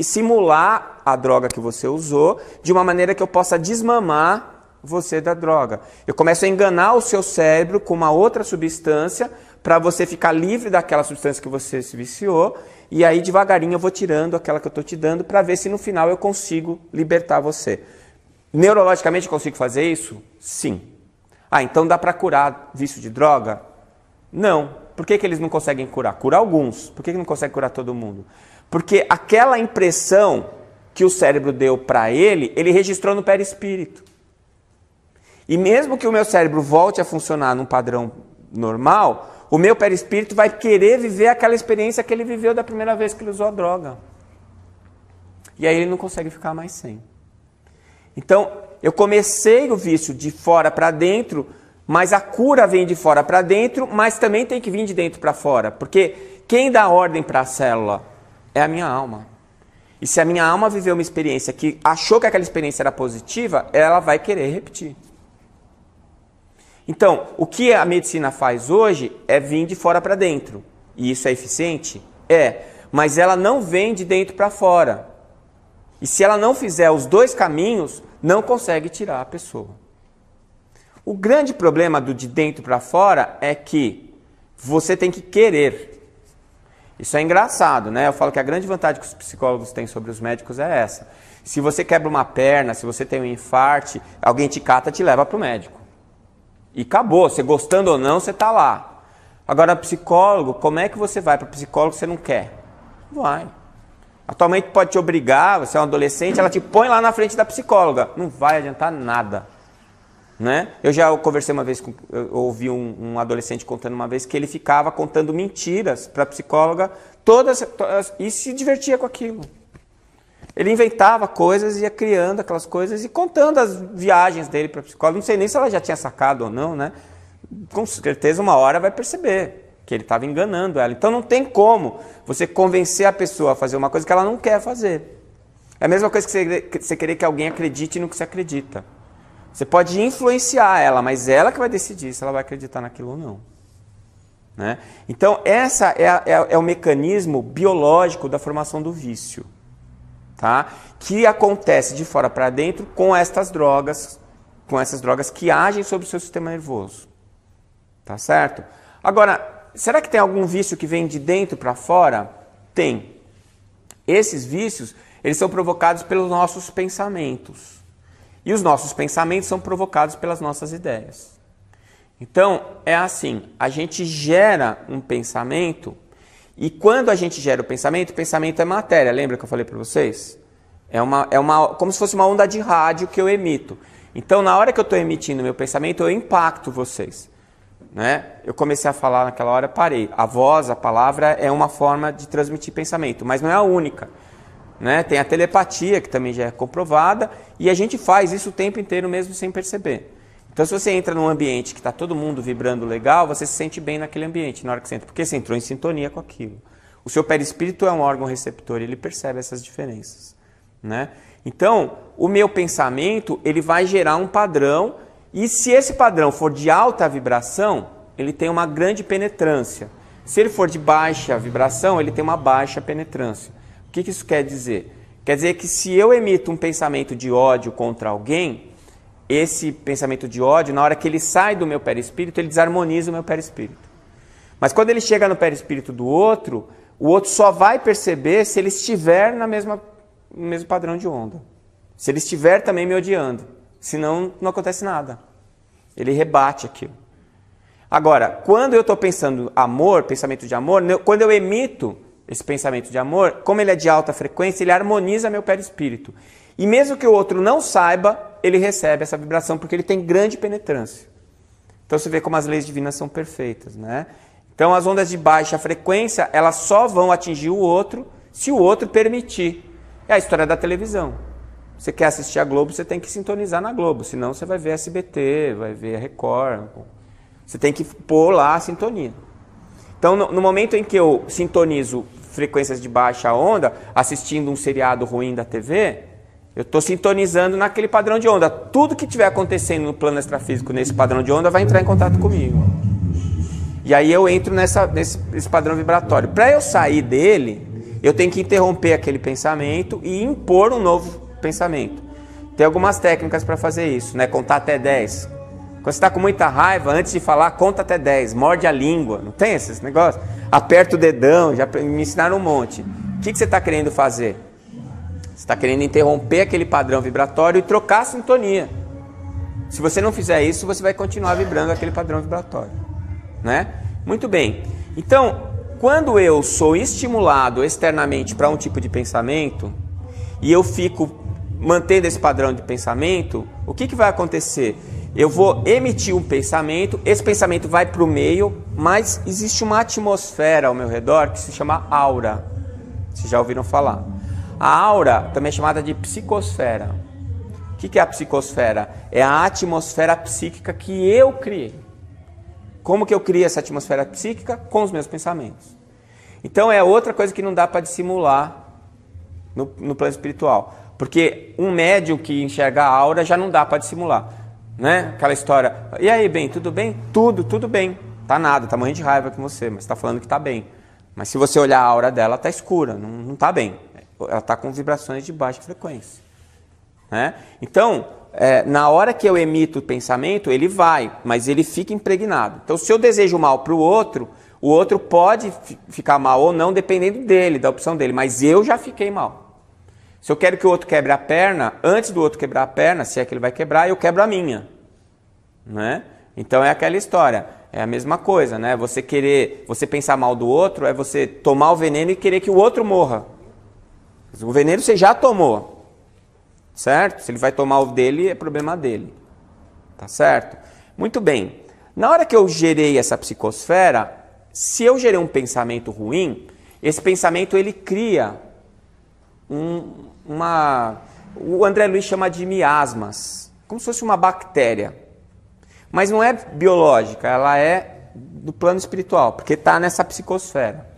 simular a droga que você usou de uma maneira que eu possa desmamar você da droga. Eu começo a enganar o seu cérebro com uma outra substância para você ficar livre daquela substância que você se viciou. E aí, devagarinho, eu vou tirando aquela que eu estou te dando para ver se no final eu consigo libertar você. Neurologicamente, eu consigo fazer isso? Sim. Ah, então dá para curar vício de droga? Não. Por que, que eles não conseguem curar? Cura alguns. Por que, que não consegue curar todo mundo? Porque aquela impressão que o cérebro deu para ele, ele registrou no perispírito. E mesmo que o meu cérebro volte a funcionar num padrão normal, o meu perispírito vai querer viver aquela experiência que ele viveu da primeira vez que ele usou a droga. E aí ele não consegue ficar mais sem. Então, eu comecei o vício de fora para dentro, mas a cura vem de fora para dentro, mas também tem que vir de dentro para fora, porque quem dá ordem para a célula é a minha alma. E se a minha alma viveu uma experiência que achou que aquela experiência era positiva, ela vai querer repetir. Então, o que a medicina faz hoje é vir de fora para dentro. E isso é eficiente? É, mas ela não vem de dentro para fora. E se ela não fizer os dois caminhos, não consegue tirar a pessoa. O grande problema do de dentro para fora é que você tem que querer isso é engraçado, né? Eu falo que a grande vantagem que os psicólogos têm sobre os médicos é essa. Se você quebra uma perna, se você tem um infarte, alguém te cata, te leva para o médico. E acabou. Você gostando ou não, você está lá. Agora, psicólogo, como é que você vai para psicólogo se você não quer? Vai. Atualmente pode te obrigar, você é um adolescente, ela te põe lá na frente da psicóloga. Não vai adiantar nada. Né? Eu já conversei uma vez, com, ouvi um, um, adolescente contando uma vez que ele ficava contando mentiras para a psicóloga todas, todas, e se divertia com aquilo. Ele inventava coisas, ia criando aquelas coisas e contando as viagens dele para a psicóloga. Não sei nem se ela já tinha sacado ou não, né? Com certeza uma hora vai perceber que ele estava enganando ela. Então não tem como você convencer a pessoa a fazer uma coisa que ela não quer fazer. É a mesma coisa que você, que você querer que alguém acredite no que você acredita. Você pode influenciar ela, mas ela que vai decidir se ela vai acreditar naquilo ou não. Né? Então, essa é, é, é o mecanismo biológico da formação do vício, tá? que acontece de fora para dentro com estas drogas, com essas drogas que agem sobre o seu sistema nervoso. Tá certo? Agora, será que tem algum vício que vem de dentro para fora? Tem. Esses vícios, eles são provocados pelos nossos pensamentos. E os nossos pensamentos são provocados pelas nossas ideias. Então, é assim: a gente gera um pensamento, e quando a gente gera o pensamento, o pensamento é matéria. Lembra que eu falei para vocês? É uma, é uma, como se fosse uma onda de rádio que eu emito. Então, na hora que eu estou emitindo meu pensamento, eu impacto vocês. Né? Eu comecei a falar naquela hora, parei. A voz, a palavra é uma forma de transmitir pensamento, mas não é a única. Né? Tem a telepatia, que também já é comprovada, e a gente faz isso o tempo inteiro mesmo sem perceber. Então, se você entra num ambiente que está todo mundo vibrando legal, você se sente bem naquele ambiente na hora que você entra, porque você entrou em sintonia com aquilo. O seu perispírito é um órgão receptor, ele percebe essas diferenças. Né? Então, o meu pensamento ele vai gerar um padrão, e se esse padrão for de alta vibração, ele tem uma grande penetrância. Se ele for de baixa vibração, ele tem uma baixa penetrância. O que, isso quer dizer? Quer dizer que se eu emito um pensamento de ódio contra alguém, esse pensamento de ódio, na hora que ele sai do meu perispírito, ele desarmoniza o meu perispírito. Mas quando ele chega no perispírito do outro, o outro só vai perceber se ele estiver na mesma, no mesmo padrão de onda. Se ele estiver também me odiando. Senão não acontece nada. Ele rebate aquilo. Agora, quando eu estou pensando amor, pensamento de amor, quando eu emito esse pensamento de amor, como ele é de alta frequência, ele harmoniza meu perispírito. E mesmo que o outro não saiba, ele recebe essa vibração porque ele tem grande penetrância. Então você vê como as leis divinas são perfeitas, né? Então as ondas de baixa frequência, elas só vão atingir o outro se o outro permitir. É a história da televisão. Você quer assistir a Globo, você tem que sintonizar na Globo, senão você vai ver SBT, vai ver a Record. Você tem que pôr lá a sintonia. Então, no, no momento em que eu sintonizo frequências de baixa onda, assistindo um seriado ruim da TV, eu estou sintonizando naquele padrão de onda. Tudo que estiver acontecendo no plano extrafísico nesse padrão de onda vai entrar em contato comigo. E aí eu entro nessa, nesse, nesse padrão vibratório. Para eu sair dele, eu tenho que interromper aquele pensamento e impor um novo pensamento. Tem algumas técnicas para fazer isso, né? Contar até 10, quando você está com muita raiva, antes de falar, conta até 10, morde a língua, não tem esses negócios? Aperta o dedão, já me ensinaram um monte. O que, que você está querendo fazer? Você está querendo interromper aquele padrão vibratório e trocar a sintonia. Se você não fizer isso, você vai continuar vibrando aquele padrão vibratório, né? Muito bem. Então, quando eu sou estimulado externamente para um tipo de pensamento e eu fico mantendo esse padrão de pensamento, o que, que vai acontecer? Eu vou emitir um pensamento, esse pensamento vai para o meio, mas existe uma atmosfera ao meu redor que se chama aura. Vocês já ouviram falar? A aura também é chamada de psicosfera. O que é a psicosfera? É a atmosfera psíquica que eu criei. Como que eu criei essa atmosfera psíquica? Com os meus pensamentos. Então é outra coisa que não dá para dissimular no, no plano espiritual. Porque um médium que enxerga a aura já não dá para dissimular né? Aquela história. E aí, bem, tudo bem? Tudo, tudo bem. Tá nada, tá morrendo de raiva com você, mas tá falando que tá bem. Mas se você olhar a aura dela, tá escura, não, não tá bem. Ela tá com vibrações de baixa frequência. Né? Então, é, na hora que eu emito o pensamento, ele vai, mas ele fica impregnado. Então, se eu desejo mal para o outro, o outro pode ficar mal ou não, dependendo dele, da opção dele, mas eu já fiquei mal. Se eu quero que o outro quebre a perna, antes do outro quebrar a perna, se é que ele vai quebrar, eu quebro a minha. Né? Então é aquela história. É a mesma coisa, né? Você querer, você pensar mal do outro é você tomar o veneno e querer que o outro morra. O veneno você já tomou. Certo? Se ele vai tomar o dele, é problema dele. Tá certo? Muito bem. Na hora que eu gerei essa psicosfera, se eu gerei um pensamento ruim, esse pensamento ele cria um, uma. O André Luiz chama de miasmas, como se fosse uma bactéria. Mas não é biológica, ela é do plano espiritual, porque está nessa psicosfera.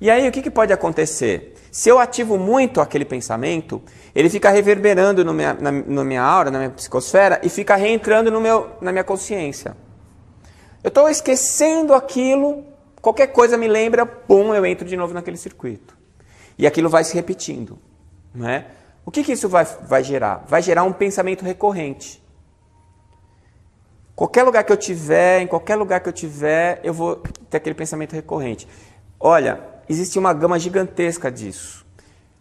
E aí o que, que pode acontecer? Se eu ativo muito aquele pensamento, ele fica reverberando no minha, na, na minha aura, na minha psicosfera e fica reentrando no meu, na minha consciência. Eu estou esquecendo aquilo, qualquer coisa me lembra, pum, eu entro de novo naquele circuito. E aquilo vai se repetindo. É? O que, que isso vai, vai gerar? Vai gerar um pensamento recorrente. Qualquer lugar que eu tiver, em qualquer lugar que eu tiver, eu vou ter aquele pensamento recorrente. Olha, existe uma gama gigantesca disso.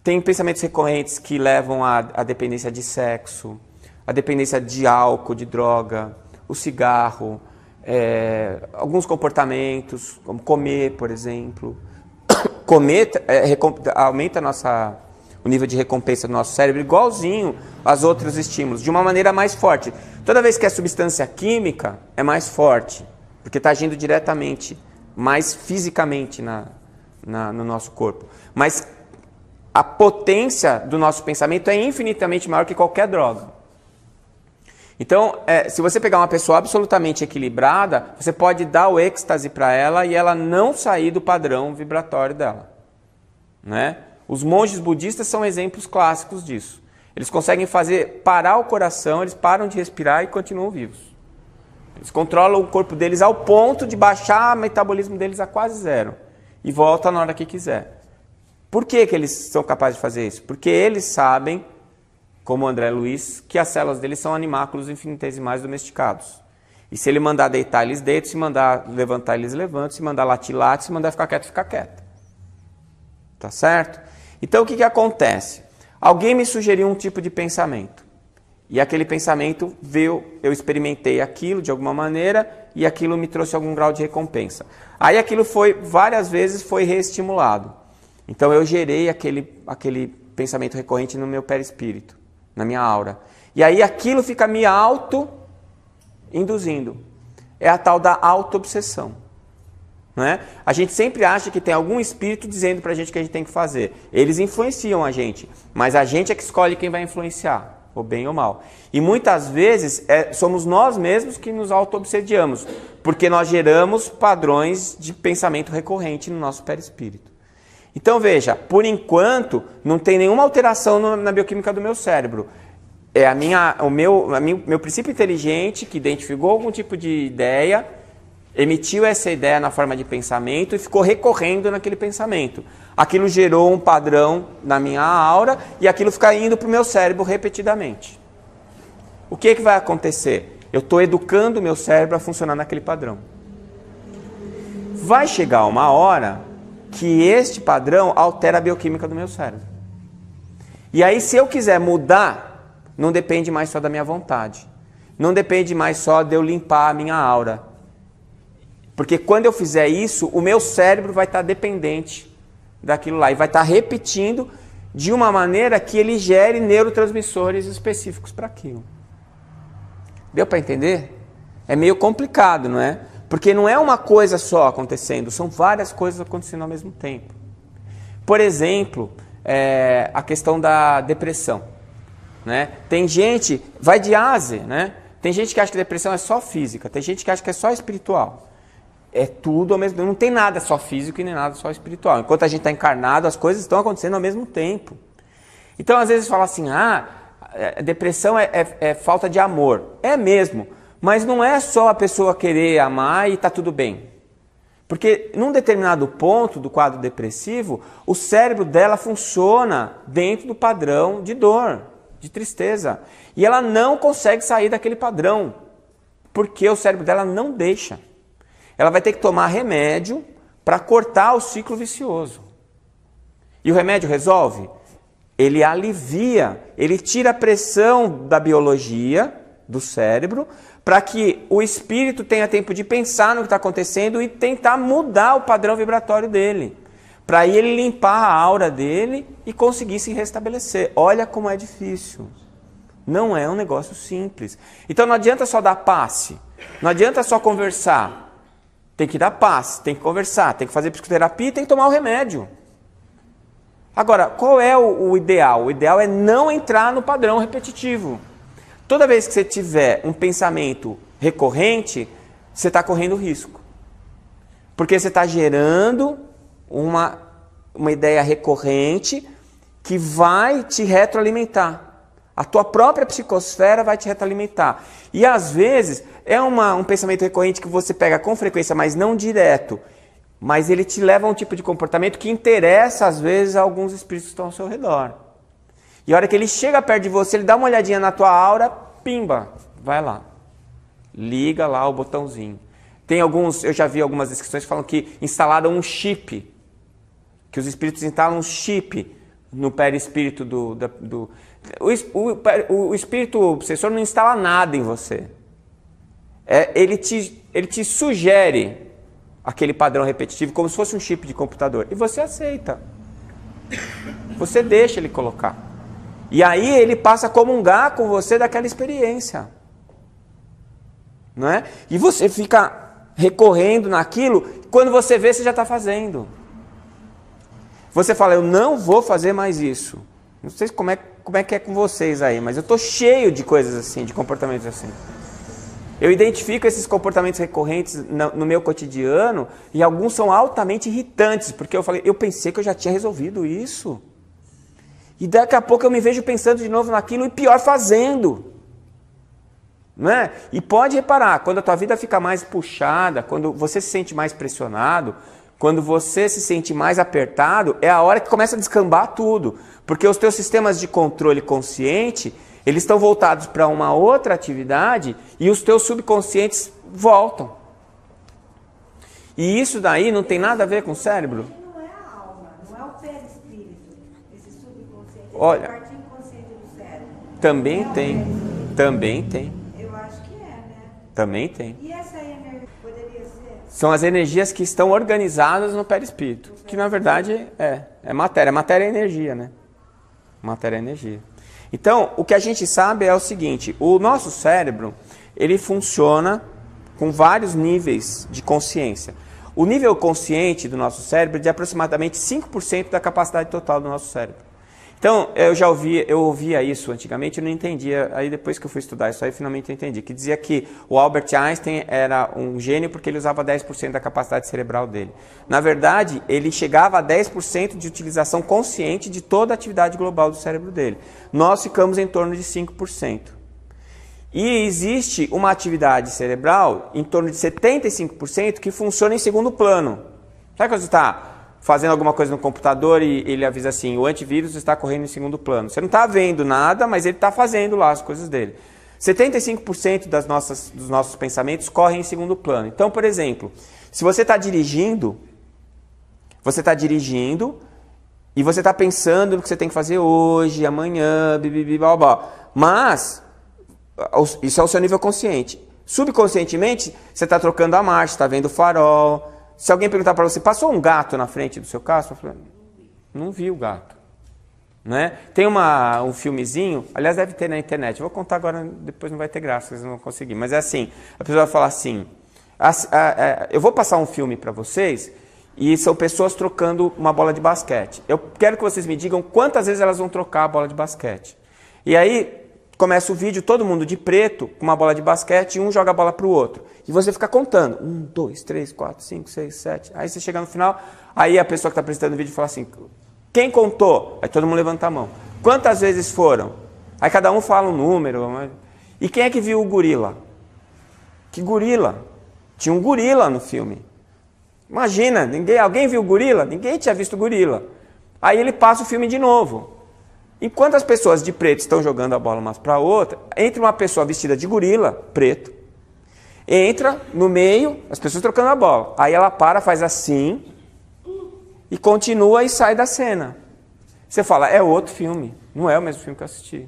Tem pensamentos recorrentes que levam à, à dependência de sexo, à dependência de álcool, de droga, o cigarro, é, alguns comportamentos, como comer, por exemplo. comer é, aumenta a nossa o nível de recompensa do nosso cérebro, igualzinho aos outros estímulos, de uma maneira mais forte. Toda vez que é substância química, é mais forte, porque está agindo diretamente, mais fisicamente na, na, no nosso corpo. Mas a potência do nosso pensamento é infinitamente maior que qualquer droga. Então, é, se você pegar uma pessoa absolutamente equilibrada, você pode dar o êxtase para ela e ela não sair do padrão vibratório dela, né? Os monges budistas são exemplos clássicos disso. Eles conseguem fazer parar o coração, eles param de respirar e continuam vivos. Eles controlam o corpo deles ao ponto de baixar o metabolismo deles a quase zero e volta na hora que quiser. Por que, que eles são capazes de fazer isso? Porque eles sabem, como André Luiz, que as células deles são animáculos infinitesimais domesticados. E se ele mandar deitar, eles deitam, se mandar levantar, eles levantam, se mandar latir, late, se mandar ficar quieto, ficar quieto. Tá certo? Então o que, que acontece? Alguém me sugeriu um tipo de pensamento. E aquele pensamento veio, eu experimentei aquilo de alguma maneira e aquilo me trouxe algum grau de recompensa. Aí aquilo foi, várias vezes foi reestimulado. Então eu gerei aquele, aquele pensamento recorrente no meu perispírito, na minha aura. E aí aquilo fica me auto-induzindo. É a tal da auto-obsessão né? A gente sempre acha que tem algum espírito dizendo para a gente o que a gente tem que fazer. Eles influenciam a gente, mas a gente é que escolhe quem vai influenciar ou bem ou mal. E muitas vezes é, somos nós mesmos que nos auto-obsediamos, porque nós geramos padrões de pensamento recorrente no nosso perispírito. Então veja, por enquanto não tem nenhuma alteração no, na bioquímica do meu cérebro. É a minha, o meu, a minha, meu princípio inteligente que identificou algum tipo de ideia emitiu essa ideia na forma de pensamento e ficou recorrendo naquele pensamento. Aquilo gerou um padrão na minha aura e aquilo fica indo para o meu cérebro repetidamente. O que, é que vai acontecer? Eu estou educando o meu cérebro a funcionar naquele padrão. Vai chegar uma hora que este padrão altera a bioquímica do meu cérebro. E aí, se eu quiser mudar, não depende mais só da minha vontade. Não depende mais só de eu limpar a minha aura porque quando eu fizer isso, o meu cérebro vai estar dependente daquilo lá e vai estar repetindo de uma maneira que ele gere neurotransmissores específicos para aquilo. Deu para entender? É meio complicado, não é? Porque não é uma coisa só acontecendo, são várias coisas acontecendo ao mesmo tempo. Por exemplo, é, a questão da depressão. Né? Tem gente, vai de ase, né? tem gente que acha que depressão é só física, tem gente que acha que é só espiritual é tudo ao mesmo tempo. Não tem nada só físico e nem nada só espiritual. Enquanto a gente está encarnado, as coisas estão acontecendo ao mesmo tempo. Então, às vezes, fala assim: ah, é, é, depressão é, é, é, falta de amor. É mesmo. Mas não é só a pessoa querer amar e tá tudo bem. Porque num determinado ponto do quadro depressivo, o cérebro dela funciona dentro do padrão de dor, de tristeza. E ela não consegue sair daquele padrão. Porque o cérebro dela não deixa ela vai ter que tomar remédio para cortar o ciclo vicioso. E o remédio resolve? Ele alivia, ele tira a pressão da biologia do cérebro para que o espírito tenha tempo de pensar no que está acontecendo e tentar mudar o padrão vibratório dele. Para ele limpar a aura dele e conseguir se restabelecer. Olha como é difícil. Não é um negócio simples. Então não adianta só dar passe, não adianta só conversar. Tem que dar paz, tem que conversar, tem que fazer psicoterapia tem que tomar o remédio. Agora, qual é o, o ideal? O ideal é não entrar no padrão repetitivo. Toda vez que você tiver um pensamento recorrente, você está correndo risco. Porque você está gerando uma, uma ideia recorrente que vai te retroalimentar. A tua própria psicosfera vai te retalimentar E às vezes é uma, um pensamento recorrente que você pega com frequência, mas não direto. Mas ele te leva a um tipo de comportamento que interessa, às vezes, a alguns espíritos que estão ao seu redor. E a hora que ele chega perto de você, ele dá uma olhadinha na tua aura, pimba, vai lá. Liga lá o botãozinho. Tem alguns, eu já vi algumas descrições que falam que instalaram um chip. Que os espíritos instalam um chip no perispírito do, do, do o, o, o espírito obsessor não instala nada em você. É, ele, te, ele te sugere aquele padrão repetitivo como se fosse um chip de computador. E você aceita. Você deixa ele colocar. E aí ele passa a comungar com você daquela experiência. Não é? E você fica recorrendo naquilo, quando você vê, você já está fazendo. Você fala, eu não vou fazer mais isso. Não sei como é, como é que é com vocês aí, mas eu estou cheio de coisas assim, de comportamentos assim. Eu identifico esses comportamentos recorrentes no, no meu cotidiano e alguns são altamente irritantes, porque eu falei, eu pensei que eu já tinha resolvido isso. E daqui a pouco eu me vejo pensando de novo naquilo e pior fazendo. Né? E pode reparar, quando a tua vida fica mais puxada, quando você se sente mais pressionado, quando você se sente mais apertado, é a hora que começa a descambar tudo, porque os teus sistemas de controle consciente, eles estão voltados para uma outra atividade e os teus subconscientes voltam. E isso daí não tem nada a ver com o cérebro. Não é a alma, não é o esse subconsciente, é Olha, parte inconsciente do cérebro. Também é tem, também tem. Eu acho que é, né? Também tem. E essa são as energias que estão organizadas no perispírito, que na verdade é, é matéria. Matéria é energia, né? Matéria é energia. Então, o que a gente sabe é o seguinte, o nosso cérebro, ele funciona com vários níveis de consciência. O nível consciente do nosso cérebro é de aproximadamente 5% da capacidade total do nosso cérebro. Então, eu já ouvia, eu ouvia isso antigamente, e não entendia. Aí depois que eu fui estudar isso aí, finalmente eu entendi. Que dizia que o Albert Einstein era um gênio porque ele usava 10% da capacidade cerebral dele. Na verdade, ele chegava a 10% de utilização consciente de toda a atividade global do cérebro dele. Nós ficamos em torno de 5%. E existe uma atividade cerebral em torno de 75% que funciona em segundo plano. Sabe quando você está fazendo alguma coisa no computador e ele avisa assim: o antivírus está correndo em segundo plano. Você não está vendo nada, mas ele está fazendo lá as coisas dele. 75% das nossas, dos nossos pensamentos correm em segundo plano. Então, por exemplo, se você está dirigindo, você está dirigindo e você está pensando no que você tem que fazer hoje, amanhã, bibibi, blá, blá. Mas, isso é o seu nível consciente. Subconscientemente, você está trocando a marcha, está vendo o farol, se alguém perguntar para você, passou um gato na frente do seu carro? Você fala, não vi o gato. Né? Tem uma, um filmezinho, aliás, deve ter na internet. Eu vou contar agora, depois não vai ter graça, vocês não vão conseguir. Mas é assim: a pessoa vai falar assim. a, a, eu vou passar um filme para vocês e são pessoas trocando uma bola de basquete. Eu quero que vocês me digam quantas vezes elas vão trocar a bola de basquete. E aí começa o vídeo, todo mundo de preto, com uma bola de basquete, e um joga a bola para o outro e você fica contando. Um, dois, três, quatro, cinco, seis, sete. Aí você chega no final, aí a pessoa que está apresentando o vídeo fala assim: quem contou? Aí todo mundo levanta a mão. Quantas vezes foram? Aí cada um fala um número. E quem é que viu o gorila? Que gorila? Tinha um gorila no filme. Imagina, ninguém, alguém viu o gorila? Ninguém tinha visto o gorila. Aí ele passa o filme de novo. Enquanto as pessoas de preto estão jogando a bola umas para outra, entra uma pessoa vestida de gorila, preto, entra no meio, as pessoas trocando a bola. Aí ela para, faz assim e continua e sai da cena. Você fala, é outro filme, não é o mesmo filme que eu assisti.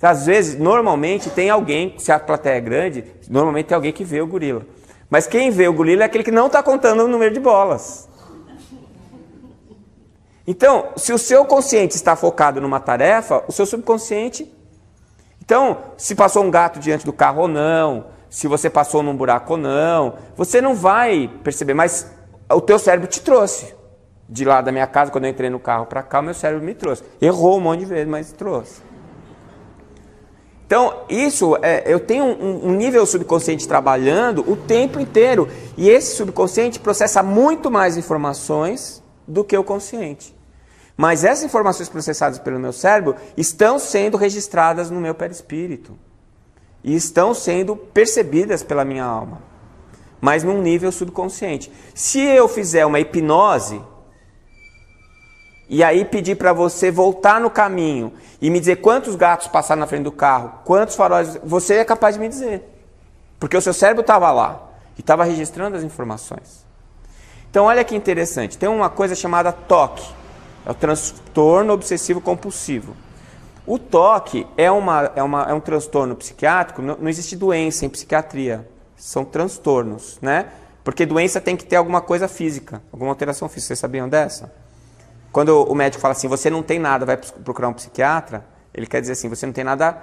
Às vezes, normalmente tem alguém, se a plateia é grande, normalmente tem alguém que vê o gorila. Mas quem vê o gorila é aquele que não está contando o número de bolas. Então, se o seu consciente está focado numa tarefa, o seu subconsciente. Então, se passou um gato diante do carro ou não, se você passou num buraco ou não. Você não vai perceber, mas o teu cérebro te trouxe. De lá da minha casa, quando eu entrei no carro para cá, o meu cérebro me trouxe. Errou um monte de vezes, mas trouxe. Então, isso, é, eu tenho um, um, nível subconsciente trabalhando o tempo inteiro. E esse subconsciente processa muito mais informações do que o consciente. Mas essas informações processadas pelo meu cérebro estão sendo registradas no meu perispírito e estão sendo percebidas pela minha alma, mas num nível subconsciente. Se eu fizer uma hipnose e aí pedir para você voltar no caminho e me dizer quantos gatos passaram na frente do carro, quantos faróis, você é capaz de me dizer. Porque o seu cérebro estava lá e estava registrando as informações. Então, olha que interessante: tem uma coisa chamada TOC, é o transtorno obsessivo compulsivo. O toque é, uma, é, uma, é um transtorno psiquiátrico, não, não existe doença em psiquiatria, são transtornos, né? Porque doença tem que ter alguma coisa física, alguma alteração física. Vocês sabiam dessa? Quando o médico fala assim, você não tem nada, vai procurar um psiquiatra, ele quer dizer assim, você não tem nada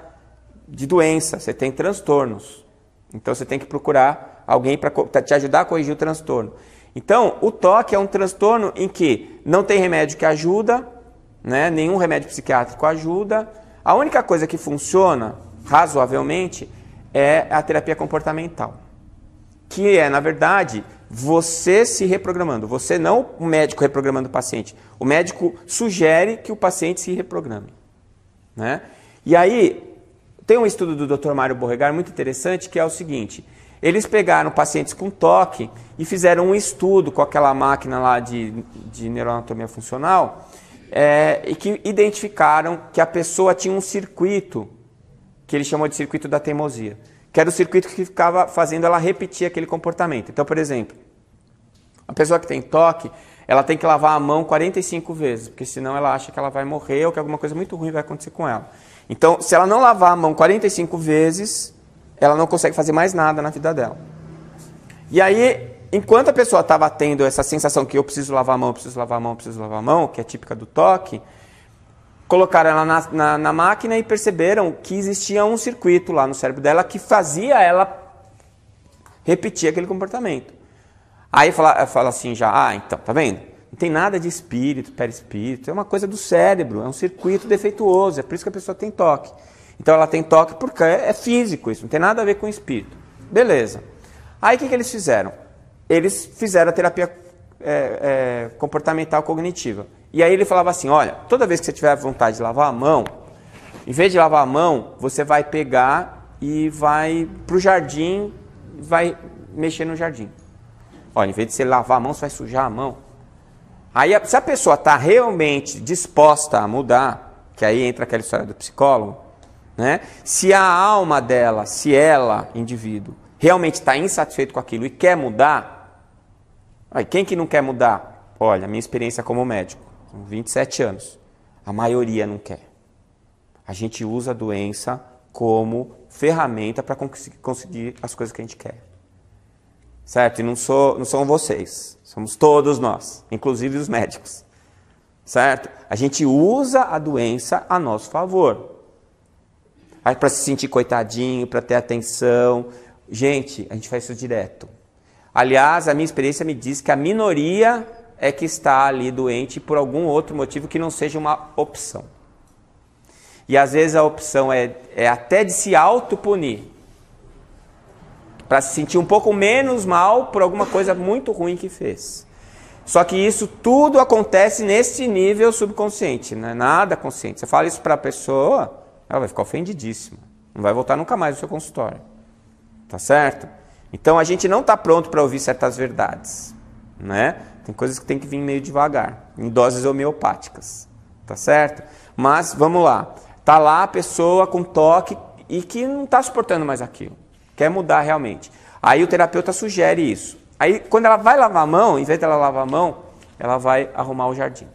de doença, você tem transtornos. Então você tem que procurar alguém para te ajudar a corrigir o transtorno. Então, o toque é um transtorno em que não tem remédio que ajuda, né? nenhum remédio psiquiátrico ajuda. A única coisa que funciona razoavelmente é a terapia comportamental, que é, na verdade, você se reprogramando. Você não o médico reprogramando o paciente. O médico sugere que o paciente se reprograme. Né? E aí, tem um estudo do Dr. Mário Borregar muito interessante que é o seguinte: eles pegaram pacientes com toque e fizeram um estudo com aquela máquina lá de, de neuroanatomia funcional é, e que identificaram que a pessoa tinha um circuito que ele chamou de circuito da teimosia, que era o circuito que ficava fazendo ela repetir aquele comportamento. Então, por exemplo, a pessoa que tem toque, ela tem que lavar a mão 45 vezes, porque senão ela acha que ela vai morrer ou que alguma coisa muito ruim vai acontecer com ela. Então, se ela não lavar a mão 45 vezes, ela não consegue fazer mais nada na vida dela. E aí, enquanto a pessoa estava tendo essa sensação que eu preciso lavar a mão, preciso lavar a mão, preciso lavar a mão, que é típica do toque, colocaram ela na, na, na máquina e perceberam que existia um circuito lá no cérebro dela que fazia ela repetir aquele comportamento. Aí fala, fala assim já, ah, então, tá vendo? Não tem nada de espírito, perispírito, é uma coisa do cérebro, é um circuito defeituoso, é por isso que a pessoa tem toque. Então ela tem toque porque é, é físico isso, não tem nada a ver com espírito. Beleza. Aí o que, que eles fizeram? eles fizeram a terapia é, é, comportamental cognitiva. E aí ele falava assim: olha, toda vez que você tiver vontade de lavar a mão, em vez de lavar a mão, você vai pegar e vai pro jardim, vai mexer no jardim. Olha, em vez de você lavar a mão, você vai sujar a mão. Aí, se a pessoa está realmente disposta a mudar, que aí entra aquela história do psicólogo, né? Se a alma dela, se ela, indivíduo, realmente está insatisfeito com aquilo e quer mudar, quem que não quer mudar? Olha, minha experiência como médico, 27 anos, a maioria não quer. A gente usa a doença como ferramenta para conseguir as coisas que a gente quer. Certo? E não, sou, não são vocês, somos todos nós, inclusive os médicos. Certo? A gente usa a doença a nosso favor. Para se sentir coitadinho, para ter atenção. Gente, a gente faz isso direto. Aliás, a minha experiência me diz que a minoria é que está ali doente por algum outro motivo que não seja uma opção. E às vezes a opção é, é até de se autopunir para se sentir um pouco menos mal por alguma coisa muito ruim que fez. Só que isso tudo acontece nesse nível subconsciente, não é nada consciente. Você fala isso para a pessoa, ela vai ficar ofendidíssima. Não vai voltar nunca mais ao seu consultório. Tá certo? Então a gente não está pronto para ouvir certas verdades, né? Tem coisas que tem que vir meio devagar, em doses homeopáticas, tá certo? Mas vamos lá, tá lá a pessoa com toque e que não está suportando mais aquilo, quer mudar realmente. Aí o terapeuta sugere isso. Aí quando ela vai lavar a mão, em vez dela lavar a mão, ela vai arrumar o jardim.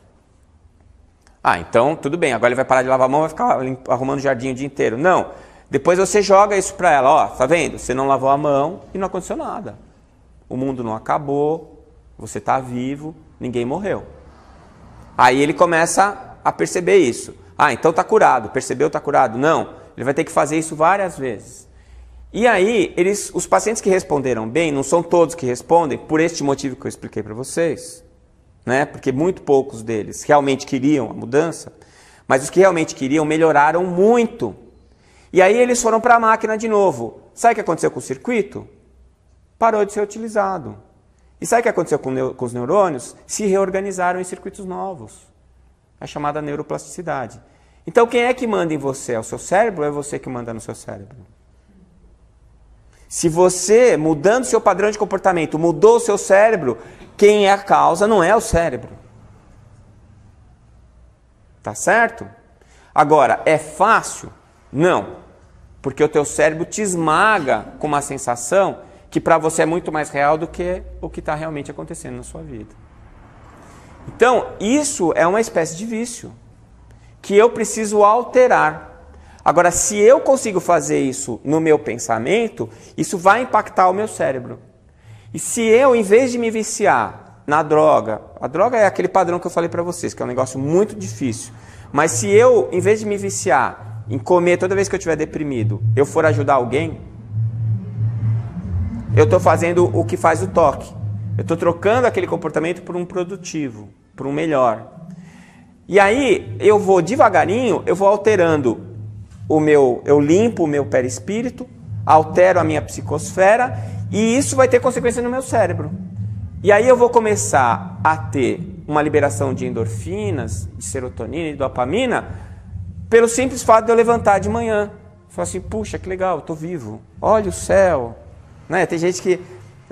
Ah, então tudo bem, agora ele vai parar de lavar a mão e vai ficar arrumando o jardim o dia inteiro. Não, depois você joga isso para ela, ó, tá vendo? Você não lavou a mão e não aconteceu nada. O mundo não acabou, você tá vivo, ninguém morreu. Aí ele começa a perceber isso. Ah, então tá curado. Percebeu tá curado? Não. Ele vai ter que fazer isso várias vezes. E aí, eles, os pacientes que responderam bem, não são todos que respondem por este motivo que eu expliquei para vocês, né? Porque muito poucos deles realmente queriam a mudança, mas os que realmente queriam melhoraram muito e aí eles foram para a máquina de novo. Sabe o que aconteceu com o circuito? Parou de ser utilizado. E sabe o que aconteceu com, com os neurônios? Se reorganizaram em circuitos novos. A chamada neuroplasticidade. Então quem é que manda em você? É o seu cérebro ou é você que manda no seu cérebro? Se você, mudando seu padrão de comportamento, mudou o seu cérebro, quem é a causa não é o cérebro. Tá certo? Agora, é fácil? Não. Porque o teu cérebro te esmaga com uma sensação que para você é muito mais real do que o que está realmente acontecendo na sua vida. Então, isso é uma espécie de vício que eu preciso alterar. Agora, se eu consigo fazer isso no meu pensamento, isso vai impactar o meu cérebro. E se eu, em vez de me viciar na droga, a droga é aquele padrão que eu falei para vocês, que é um negócio muito difícil. Mas se eu, em vez de me viciar em comer toda vez que eu estiver deprimido, eu for ajudar alguém, eu estou fazendo o que faz o toque. Eu estou trocando aquele comportamento por um produtivo, por um melhor. E aí eu vou devagarinho, eu vou alterando o meu, eu limpo o meu perispírito, altero a minha psicosfera e isso vai ter consequência no meu cérebro. E aí eu vou começar a ter uma liberação de endorfinas, de serotonina e dopamina pelo simples fato de eu levantar de manhã. Falar assim, puxa, que legal, estou vivo. Olha o céu. Né? Tem gente que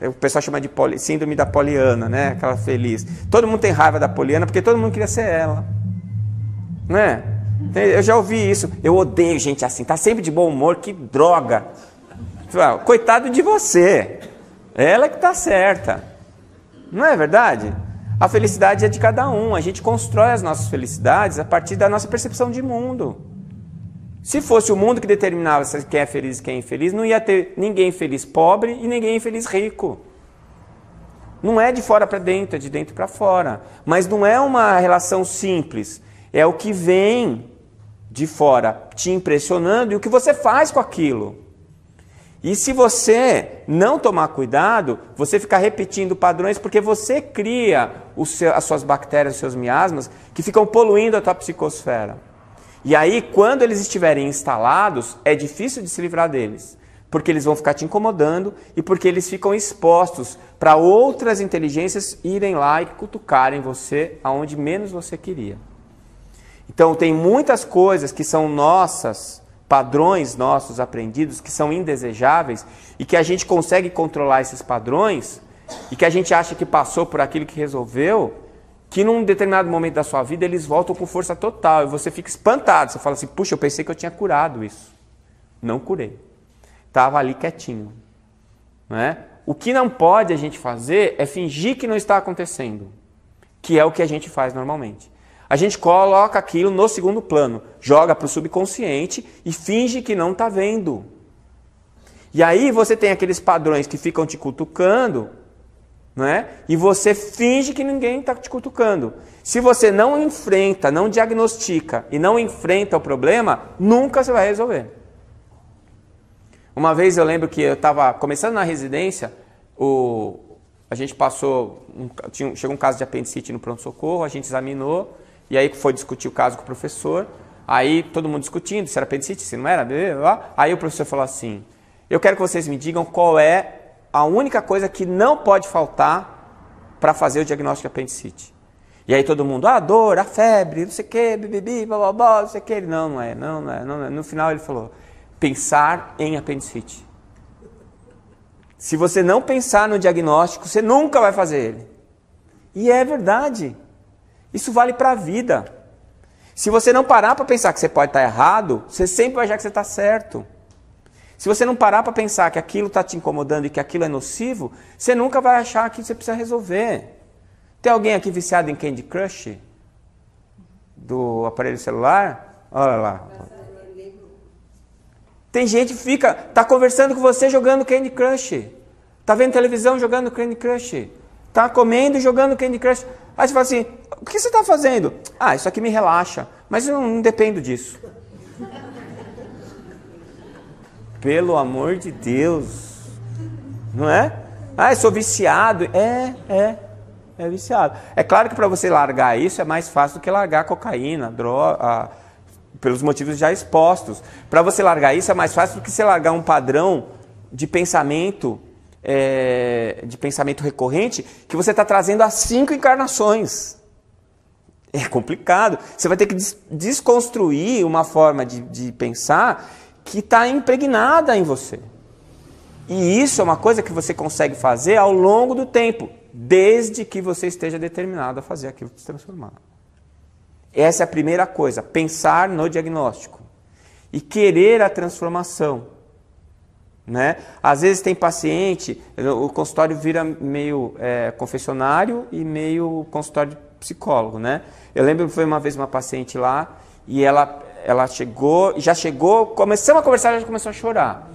é, o pessoal chama de poli, síndrome da poliana, né? Aquela feliz. Todo mundo tem raiva da poliana porque todo mundo queria ser ela. Né? Eu já ouvi isso. Eu odeio gente assim. Tá sempre de bom humor, que droga. Coitado de você. Ela que tá certa. Não é verdade? A felicidade é de cada um. A gente constrói as nossas felicidades a partir da nossa percepção de mundo. Se fosse o mundo que determinava quem é feliz e quem é infeliz, não ia ter ninguém feliz pobre e ninguém feliz rico. Não é de fora para dentro, é de dentro para fora. Mas não é uma relação simples. É o que vem de fora te impressionando e o que você faz com aquilo. E se você não tomar cuidado, você fica repetindo padrões porque você cria seu, as suas bactérias, os seus miasmas, que ficam poluindo a tua psicosfera. E aí, quando eles estiverem instalados, é difícil de se livrar deles, porque eles vão ficar te incomodando e porque eles ficam expostos para outras inteligências irem lá e cutucarem você aonde menos você queria. Então, tem muitas coisas que são nossas padrões nossos aprendidos que são indesejáveis e que a gente consegue controlar esses padrões e que a gente acha que passou por aquilo que resolveu, que num determinado momento da sua vida eles voltam com força total e você fica espantado. Você fala assim: puxa, eu pensei que eu tinha curado isso. Não curei. Estava ali quietinho. Né? O que não pode a gente fazer é fingir que não está acontecendo, que é o que a gente faz normalmente a gente coloca aquilo no segundo plano, joga para o subconsciente e finge que não está vendo. E aí você tem aqueles padrões que ficam te cutucando, né? E você finge que ninguém está te cutucando. Se você não enfrenta, não diagnostica e não enfrenta o problema, nunca você vai resolver. Uma vez eu lembro que eu estava começando na residência, o, a gente passou, um, tinha, chegou um caso de apendicite no pronto-socorro, a gente examinou, e aí foi discutir o caso com o professor, aí todo mundo discutindo se era apendicite, se não era, blá, blá. aí o professor falou assim, eu quero que vocês me digam qual é a única coisa que não pode faltar para fazer o diagnóstico de apendicite. E aí todo mundo, ah, dor, a febre, não sei o que, bibibi, blá, blá, não sei o que. Ele, não, não é, não, não é, não é. No final ele falou, pensar em apendicite. Se você não pensar no diagnóstico, você nunca vai fazer ele. E é verdade. Isso vale para a vida. Se você não parar para pensar que você pode estar tá errado, você sempre vai achar que você está certo. Se você não parar para pensar que aquilo está te incomodando e que aquilo é nocivo, você nunca vai achar que você precisa resolver. Tem alguém aqui viciado em Candy Crush? Do aparelho celular? Olha lá. Tem gente que fica, está conversando com você jogando Candy Crush. está vendo televisão jogando Candy Crush. Tá comendo e jogando Candy Crush. Aí você fala assim, o que você está fazendo? Ah, isso aqui me relaxa, mas eu não dependo disso. Pelo amor de Deus. Não é? Ah, eu sou viciado. É, é. É viciado. É claro que para você largar isso é mais fácil do que largar cocaína, droga, ah, pelos motivos já expostos. Para você largar isso é mais fácil do que você largar um padrão de pensamento é, de pensamento recorrente que você está trazendo as cinco encarnações. É complicado. Você vai ter que des desconstruir uma forma de, de pensar que está impregnada em você. E isso é uma coisa que você consegue fazer ao longo do tempo, desde que você esteja determinado a fazer aquilo que se transformar. Essa é a primeira coisa, pensar no diagnóstico e querer a transformação. Né? Às vezes tem paciente, o consultório vira meio é, confessionário e meio consultório de psicólogo, né? Eu lembro que foi uma vez uma paciente lá e ela, ela chegou, já chegou, começamos a conversar, já começou a chorar.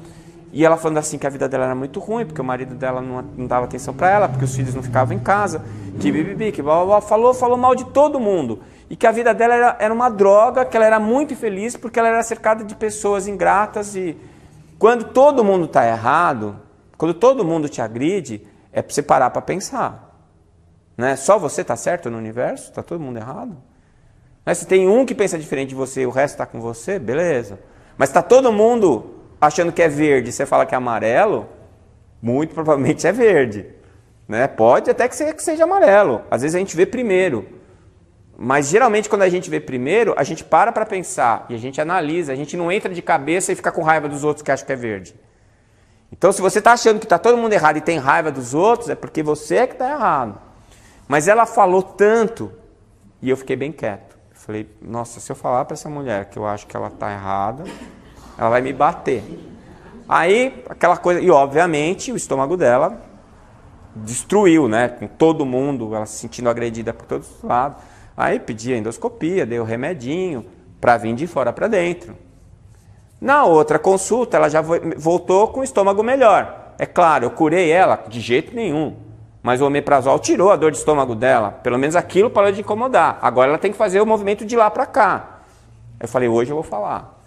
E ela falando assim que a vida dela era muito ruim, porque o marido dela não, não dava atenção para ela, porque os filhos não ficavam em casa, que bibibi, que blá, blá, blá, falou, falou mal de todo mundo. E que a vida dela era, era uma droga, que ela era muito infeliz, porque ela era cercada de pessoas ingratas e quando todo mundo está errado, quando todo mundo te agride, é para você parar para pensar. Né? Só você está certo no universo? Está todo mundo errado? Mas né? Se tem um que pensa diferente de você e o resto está com você, beleza. Mas está todo mundo achando que é verde você fala que é amarelo, muito provavelmente é verde. Né? Pode até que seja amarelo. Às vezes a gente vê primeiro. Mas geralmente quando a gente vê primeiro, a gente para para pensar e a gente analisa, a gente não entra de cabeça e fica com raiva dos outros que acham que é verde. Então se você está achando que está todo mundo errado e tem raiva dos outros, é porque você é que está errado. Mas ela falou tanto e eu fiquei bem quieto. falei, nossa, se eu falar para essa mulher que eu acho que ela está errada, ela vai me bater. Aí, aquela coisa, e obviamente o estômago dela destruiu, né? Com todo mundo, ela se sentindo agredida por todos os lados. Aí pedi a endoscopia, dei o remedinho para vir de fora para dentro. Na outra consulta, ela já voltou com o estômago melhor. É claro, eu curei ela de jeito nenhum. Mas o omeprazol tirou a dor de estômago dela. Pelo menos aquilo parou de incomodar. Agora ela tem que fazer o movimento de lá para cá. Eu falei, hoje eu vou falar.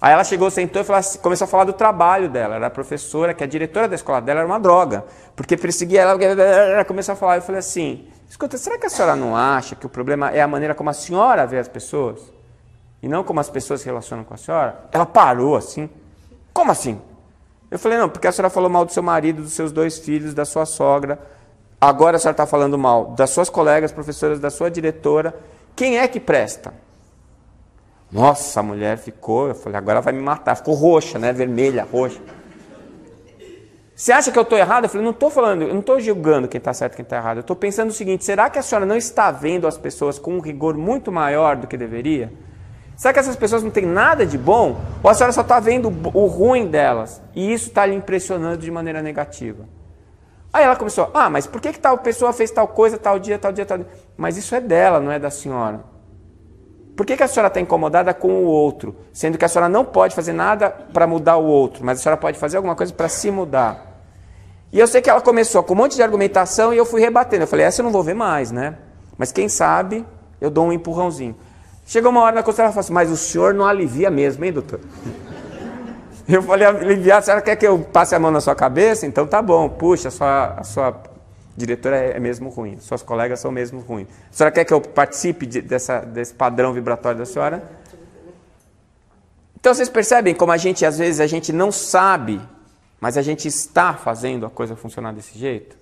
Aí ela chegou, sentou e falou, começou a falar do trabalho dela. Era professora, que é a diretora da escola dela era uma droga. Porque perseguia ela, ela começou a falar. Eu falei assim, Escuta, será que a senhora não acha que o problema é a maneira como a senhora vê as pessoas? E não como as pessoas se relacionam com a senhora? Ela parou assim. Como assim? Eu falei, não, porque a senhora falou mal do seu marido, dos seus dois filhos, da sua sogra. Agora a senhora está falando mal das suas colegas, professoras, da sua diretora. Quem é que presta? Nossa, a mulher ficou, eu falei, agora vai me matar. Ficou roxa, né? Vermelha, roxa. Você acha que eu estou errado? Eu falei, não estou falando, eu não estou julgando quem está certo e quem está errado. Eu estou pensando o seguinte: será que a senhora não está vendo as pessoas com um rigor muito maior do que deveria? Será que essas pessoas não têm nada de bom? Ou a senhora só está vendo o ruim delas? E isso está lhe impressionando de maneira negativa? Aí ela começou: ah, mas por que, que tal pessoa fez tal coisa, tal dia, tal dia, tal dia? Mas isso é dela, não é da senhora. Por que, que a senhora está incomodada com o outro? Sendo que a senhora não pode fazer nada para mudar o outro, mas a senhora pode fazer alguma coisa para se mudar. E eu sei que ela começou com um monte de argumentação e eu fui rebatendo. Eu falei, essa eu não vou ver mais, né? Mas quem sabe eu dou um empurrãozinho. Chegou uma hora na consulta, ela falou assim, mas o senhor não alivia mesmo, hein, doutor? Eu falei, aliviar, a senhora quer que eu passe a mão na sua cabeça? Então tá bom, puxa, a sua, a sua diretora é, é mesmo ruim, suas colegas são mesmo ruins. A senhora quer que eu participe de, dessa, desse padrão vibratório da senhora? Então vocês percebem como a gente, às vezes, a gente não sabe mas a gente está fazendo a coisa funcionar desse jeito?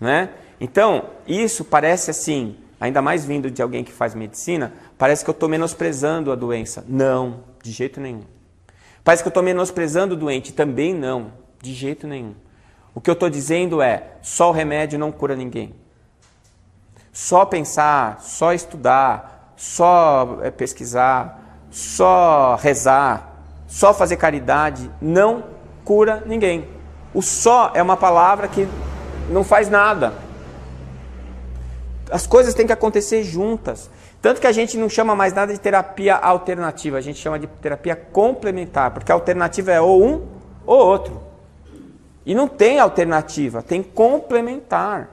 Né? Então, isso parece assim, ainda mais vindo de alguém que faz medicina, parece que eu estou menosprezando a doença. Não, de jeito nenhum. Parece que eu estou menosprezando o doente. Também não, de jeito nenhum. O que eu estou dizendo é: só o remédio não cura ninguém. Só pensar, só estudar, só eh, pesquisar, só rezar, só fazer caridade não cura ninguém. O só é uma palavra que não faz nada. As coisas têm que acontecer juntas. Tanto que a gente não chama mais nada de terapia alternativa, a gente chama de terapia complementar, porque a alternativa é ou um ou outro. E não tem alternativa, tem complementar.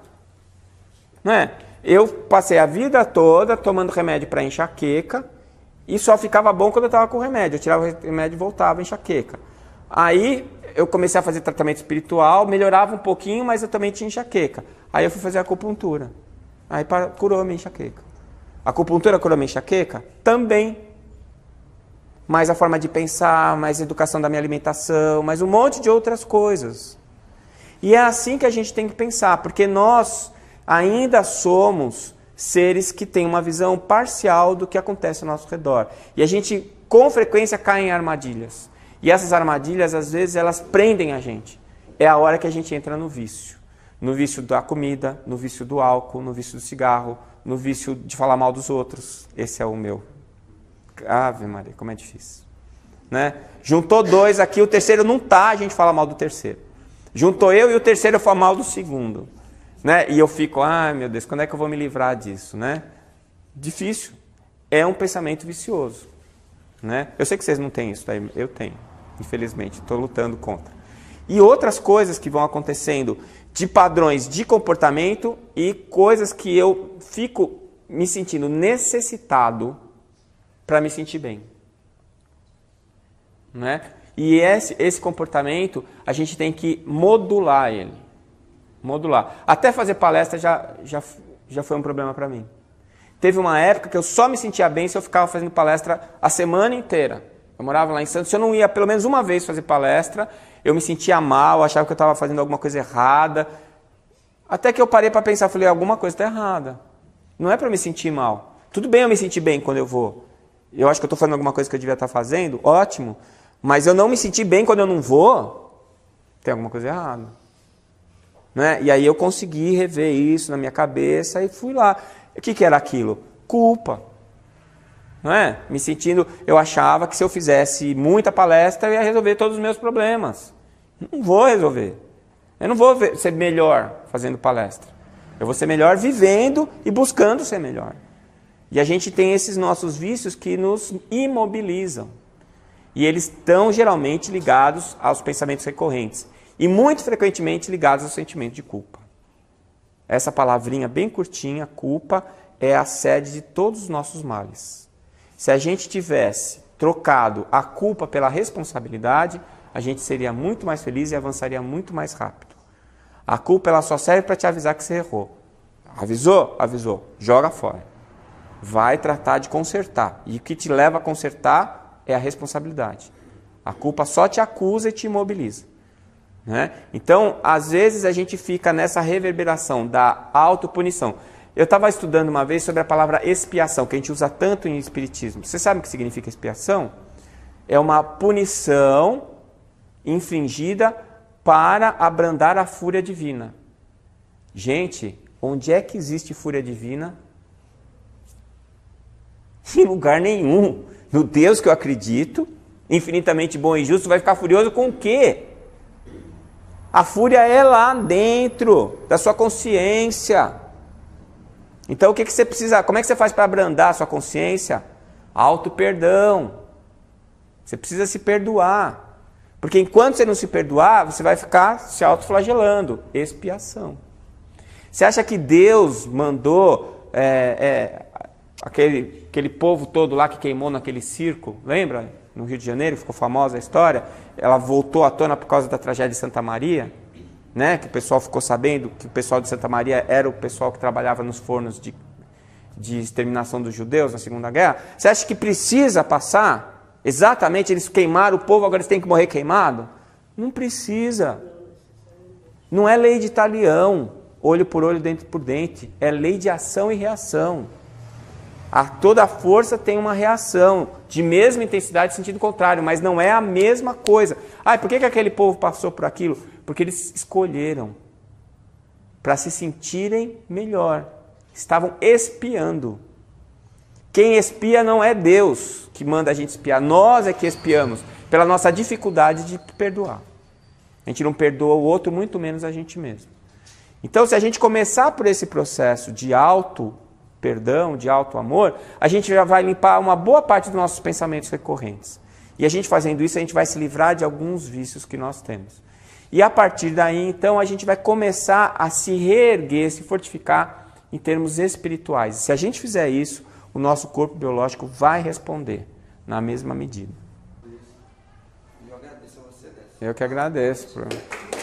Não é? Eu passei a vida toda tomando remédio para enxaqueca e só ficava bom quando eu estava com remédio. Eu tirava o remédio e voltava enxaqueca. Aí eu comecei a fazer tratamento espiritual, melhorava um pouquinho, mas eu também tinha enxaqueca. Aí eu fui fazer acupuntura. Aí para, curou a minha enxaqueca. A acupuntura curou a minha enxaqueca? Também. Mais a forma de pensar, mais a educação da minha alimentação, mais um monte de outras coisas. E é assim que a gente tem que pensar, porque nós ainda somos seres que têm uma visão parcial do que acontece ao nosso redor. E a gente, com frequência, cai em armadilhas. E essas armadilhas, às vezes, elas prendem a gente. É a hora que a gente entra no vício. No vício da comida, no vício do álcool, no vício do cigarro, no vício de falar mal dos outros. Esse é o meu. Ave Maria, como é difícil. Né? Juntou dois aqui, o terceiro não tá, a gente fala mal do terceiro. Juntou eu e o terceiro fala mal do segundo. Né? E eu fico, ai ah, meu Deus, quando é que eu vou me livrar disso? Né? Difícil. É um pensamento vicioso. Né? Eu sei que vocês não têm isso, daí eu tenho infelizmente, estou lutando contra. E outras coisas que vão acontecendo de padrões de comportamento e coisas que eu fico me sentindo necessitado para me sentir bem. Né? E esse, esse comportamento a gente tem que modular ele. Modular. Até fazer palestra já, já, já foi um problema para mim. Teve uma época que eu só me sentia bem se eu ficava fazendo palestra a semana inteira. Eu morava lá em Santos. Se eu não ia pelo menos uma vez fazer palestra, eu me sentia mal, achava que eu estava fazendo alguma coisa errada. Até que eu parei para pensar, falei, alguma coisa está errada. Não é para me sentir mal. Tudo bem eu me sentir bem quando eu vou. Eu acho que eu estou fazendo alguma coisa que eu devia estar tá fazendo, ótimo. Mas eu não me senti bem quando eu não vou, tem alguma coisa errada. Né? E aí eu consegui rever isso na minha cabeça e fui lá. O que, que era aquilo? Culpa não é? Me sentindo, eu achava que se eu fizesse muita palestra eu ia resolver todos os meus problemas. Não vou resolver. Eu não vou ser melhor fazendo palestra. Eu vou ser melhor vivendo e buscando ser melhor. E a gente tem esses nossos vícios que nos imobilizam. E eles estão geralmente ligados aos pensamentos recorrentes e muito frequentemente ligados ao sentimento de culpa. Essa palavrinha bem curtinha, culpa, é a sede de todos os nossos males. Se a gente tivesse trocado a culpa pela responsabilidade, a gente seria muito mais feliz e avançaria muito mais rápido. A culpa ela só serve para te avisar que você errou. Avisou? Avisou. Joga fora. Vai tratar de consertar. E o que te leva a consertar é a responsabilidade. A culpa só te acusa e te imobiliza. Né? Então, às vezes a gente fica nessa reverberação da autopunição. Eu estava estudando uma vez sobre a palavra expiação, que a gente usa tanto em espiritismo. Você sabe o que significa expiação? É uma punição infringida para abrandar a fúria divina. Gente, onde é que existe fúria divina? Em lugar nenhum. No Deus que eu acredito, infinitamente bom e justo, vai ficar furioso com o quê? A fúria é lá dentro da sua consciência. Então o que, que você precisa, como é que você faz para abrandar a sua consciência? Auto perdão. Você precisa se perdoar. Porque enquanto você não se perdoar, você vai ficar se autoflagelando. Expiação. Você acha que Deus mandou é, é, aquele, aquele povo todo lá que queimou naquele circo? Lembra? No Rio de Janeiro, ficou famosa a história. Ela voltou à tona por causa da tragédia de Santa Maria né? Que o pessoal ficou sabendo que o pessoal de Santa Maria era o pessoal que trabalhava nos fornos de, de exterminação dos judeus na Segunda Guerra. Você acha que precisa passar? Exatamente, eles queimaram o povo, agora eles têm que morrer queimado? Não precisa. Não é lei de talião, olho por olho, dente por dente. É lei de ação e reação. A toda força tem uma reação de mesma intensidade, sentido contrário, mas não é a mesma coisa. Ah, por que, que aquele povo passou por aquilo? Porque eles escolheram para se sentirem melhor. Estavam espiando. Quem espia não é Deus que manda a gente espiar, nós é que espiamos pela nossa dificuldade de perdoar. A gente não perdoa o outro, muito menos a gente mesmo. Então, se a gente começar por esse processo de auto perdão, de alto amor, a gente já vai limpar uma boa parte dos nossos pensamentos recorrentes. E a gente fazendo isso, a gente vai se livrar de alguns vícios que nós temos. E a partir daí, então, a gente vai começar a se reerguer, se fortificar em termos espirituais. Se a gente fizer isso, o nosso corpo biológico vai responder na mesma medida. Eu que agradeço. Por...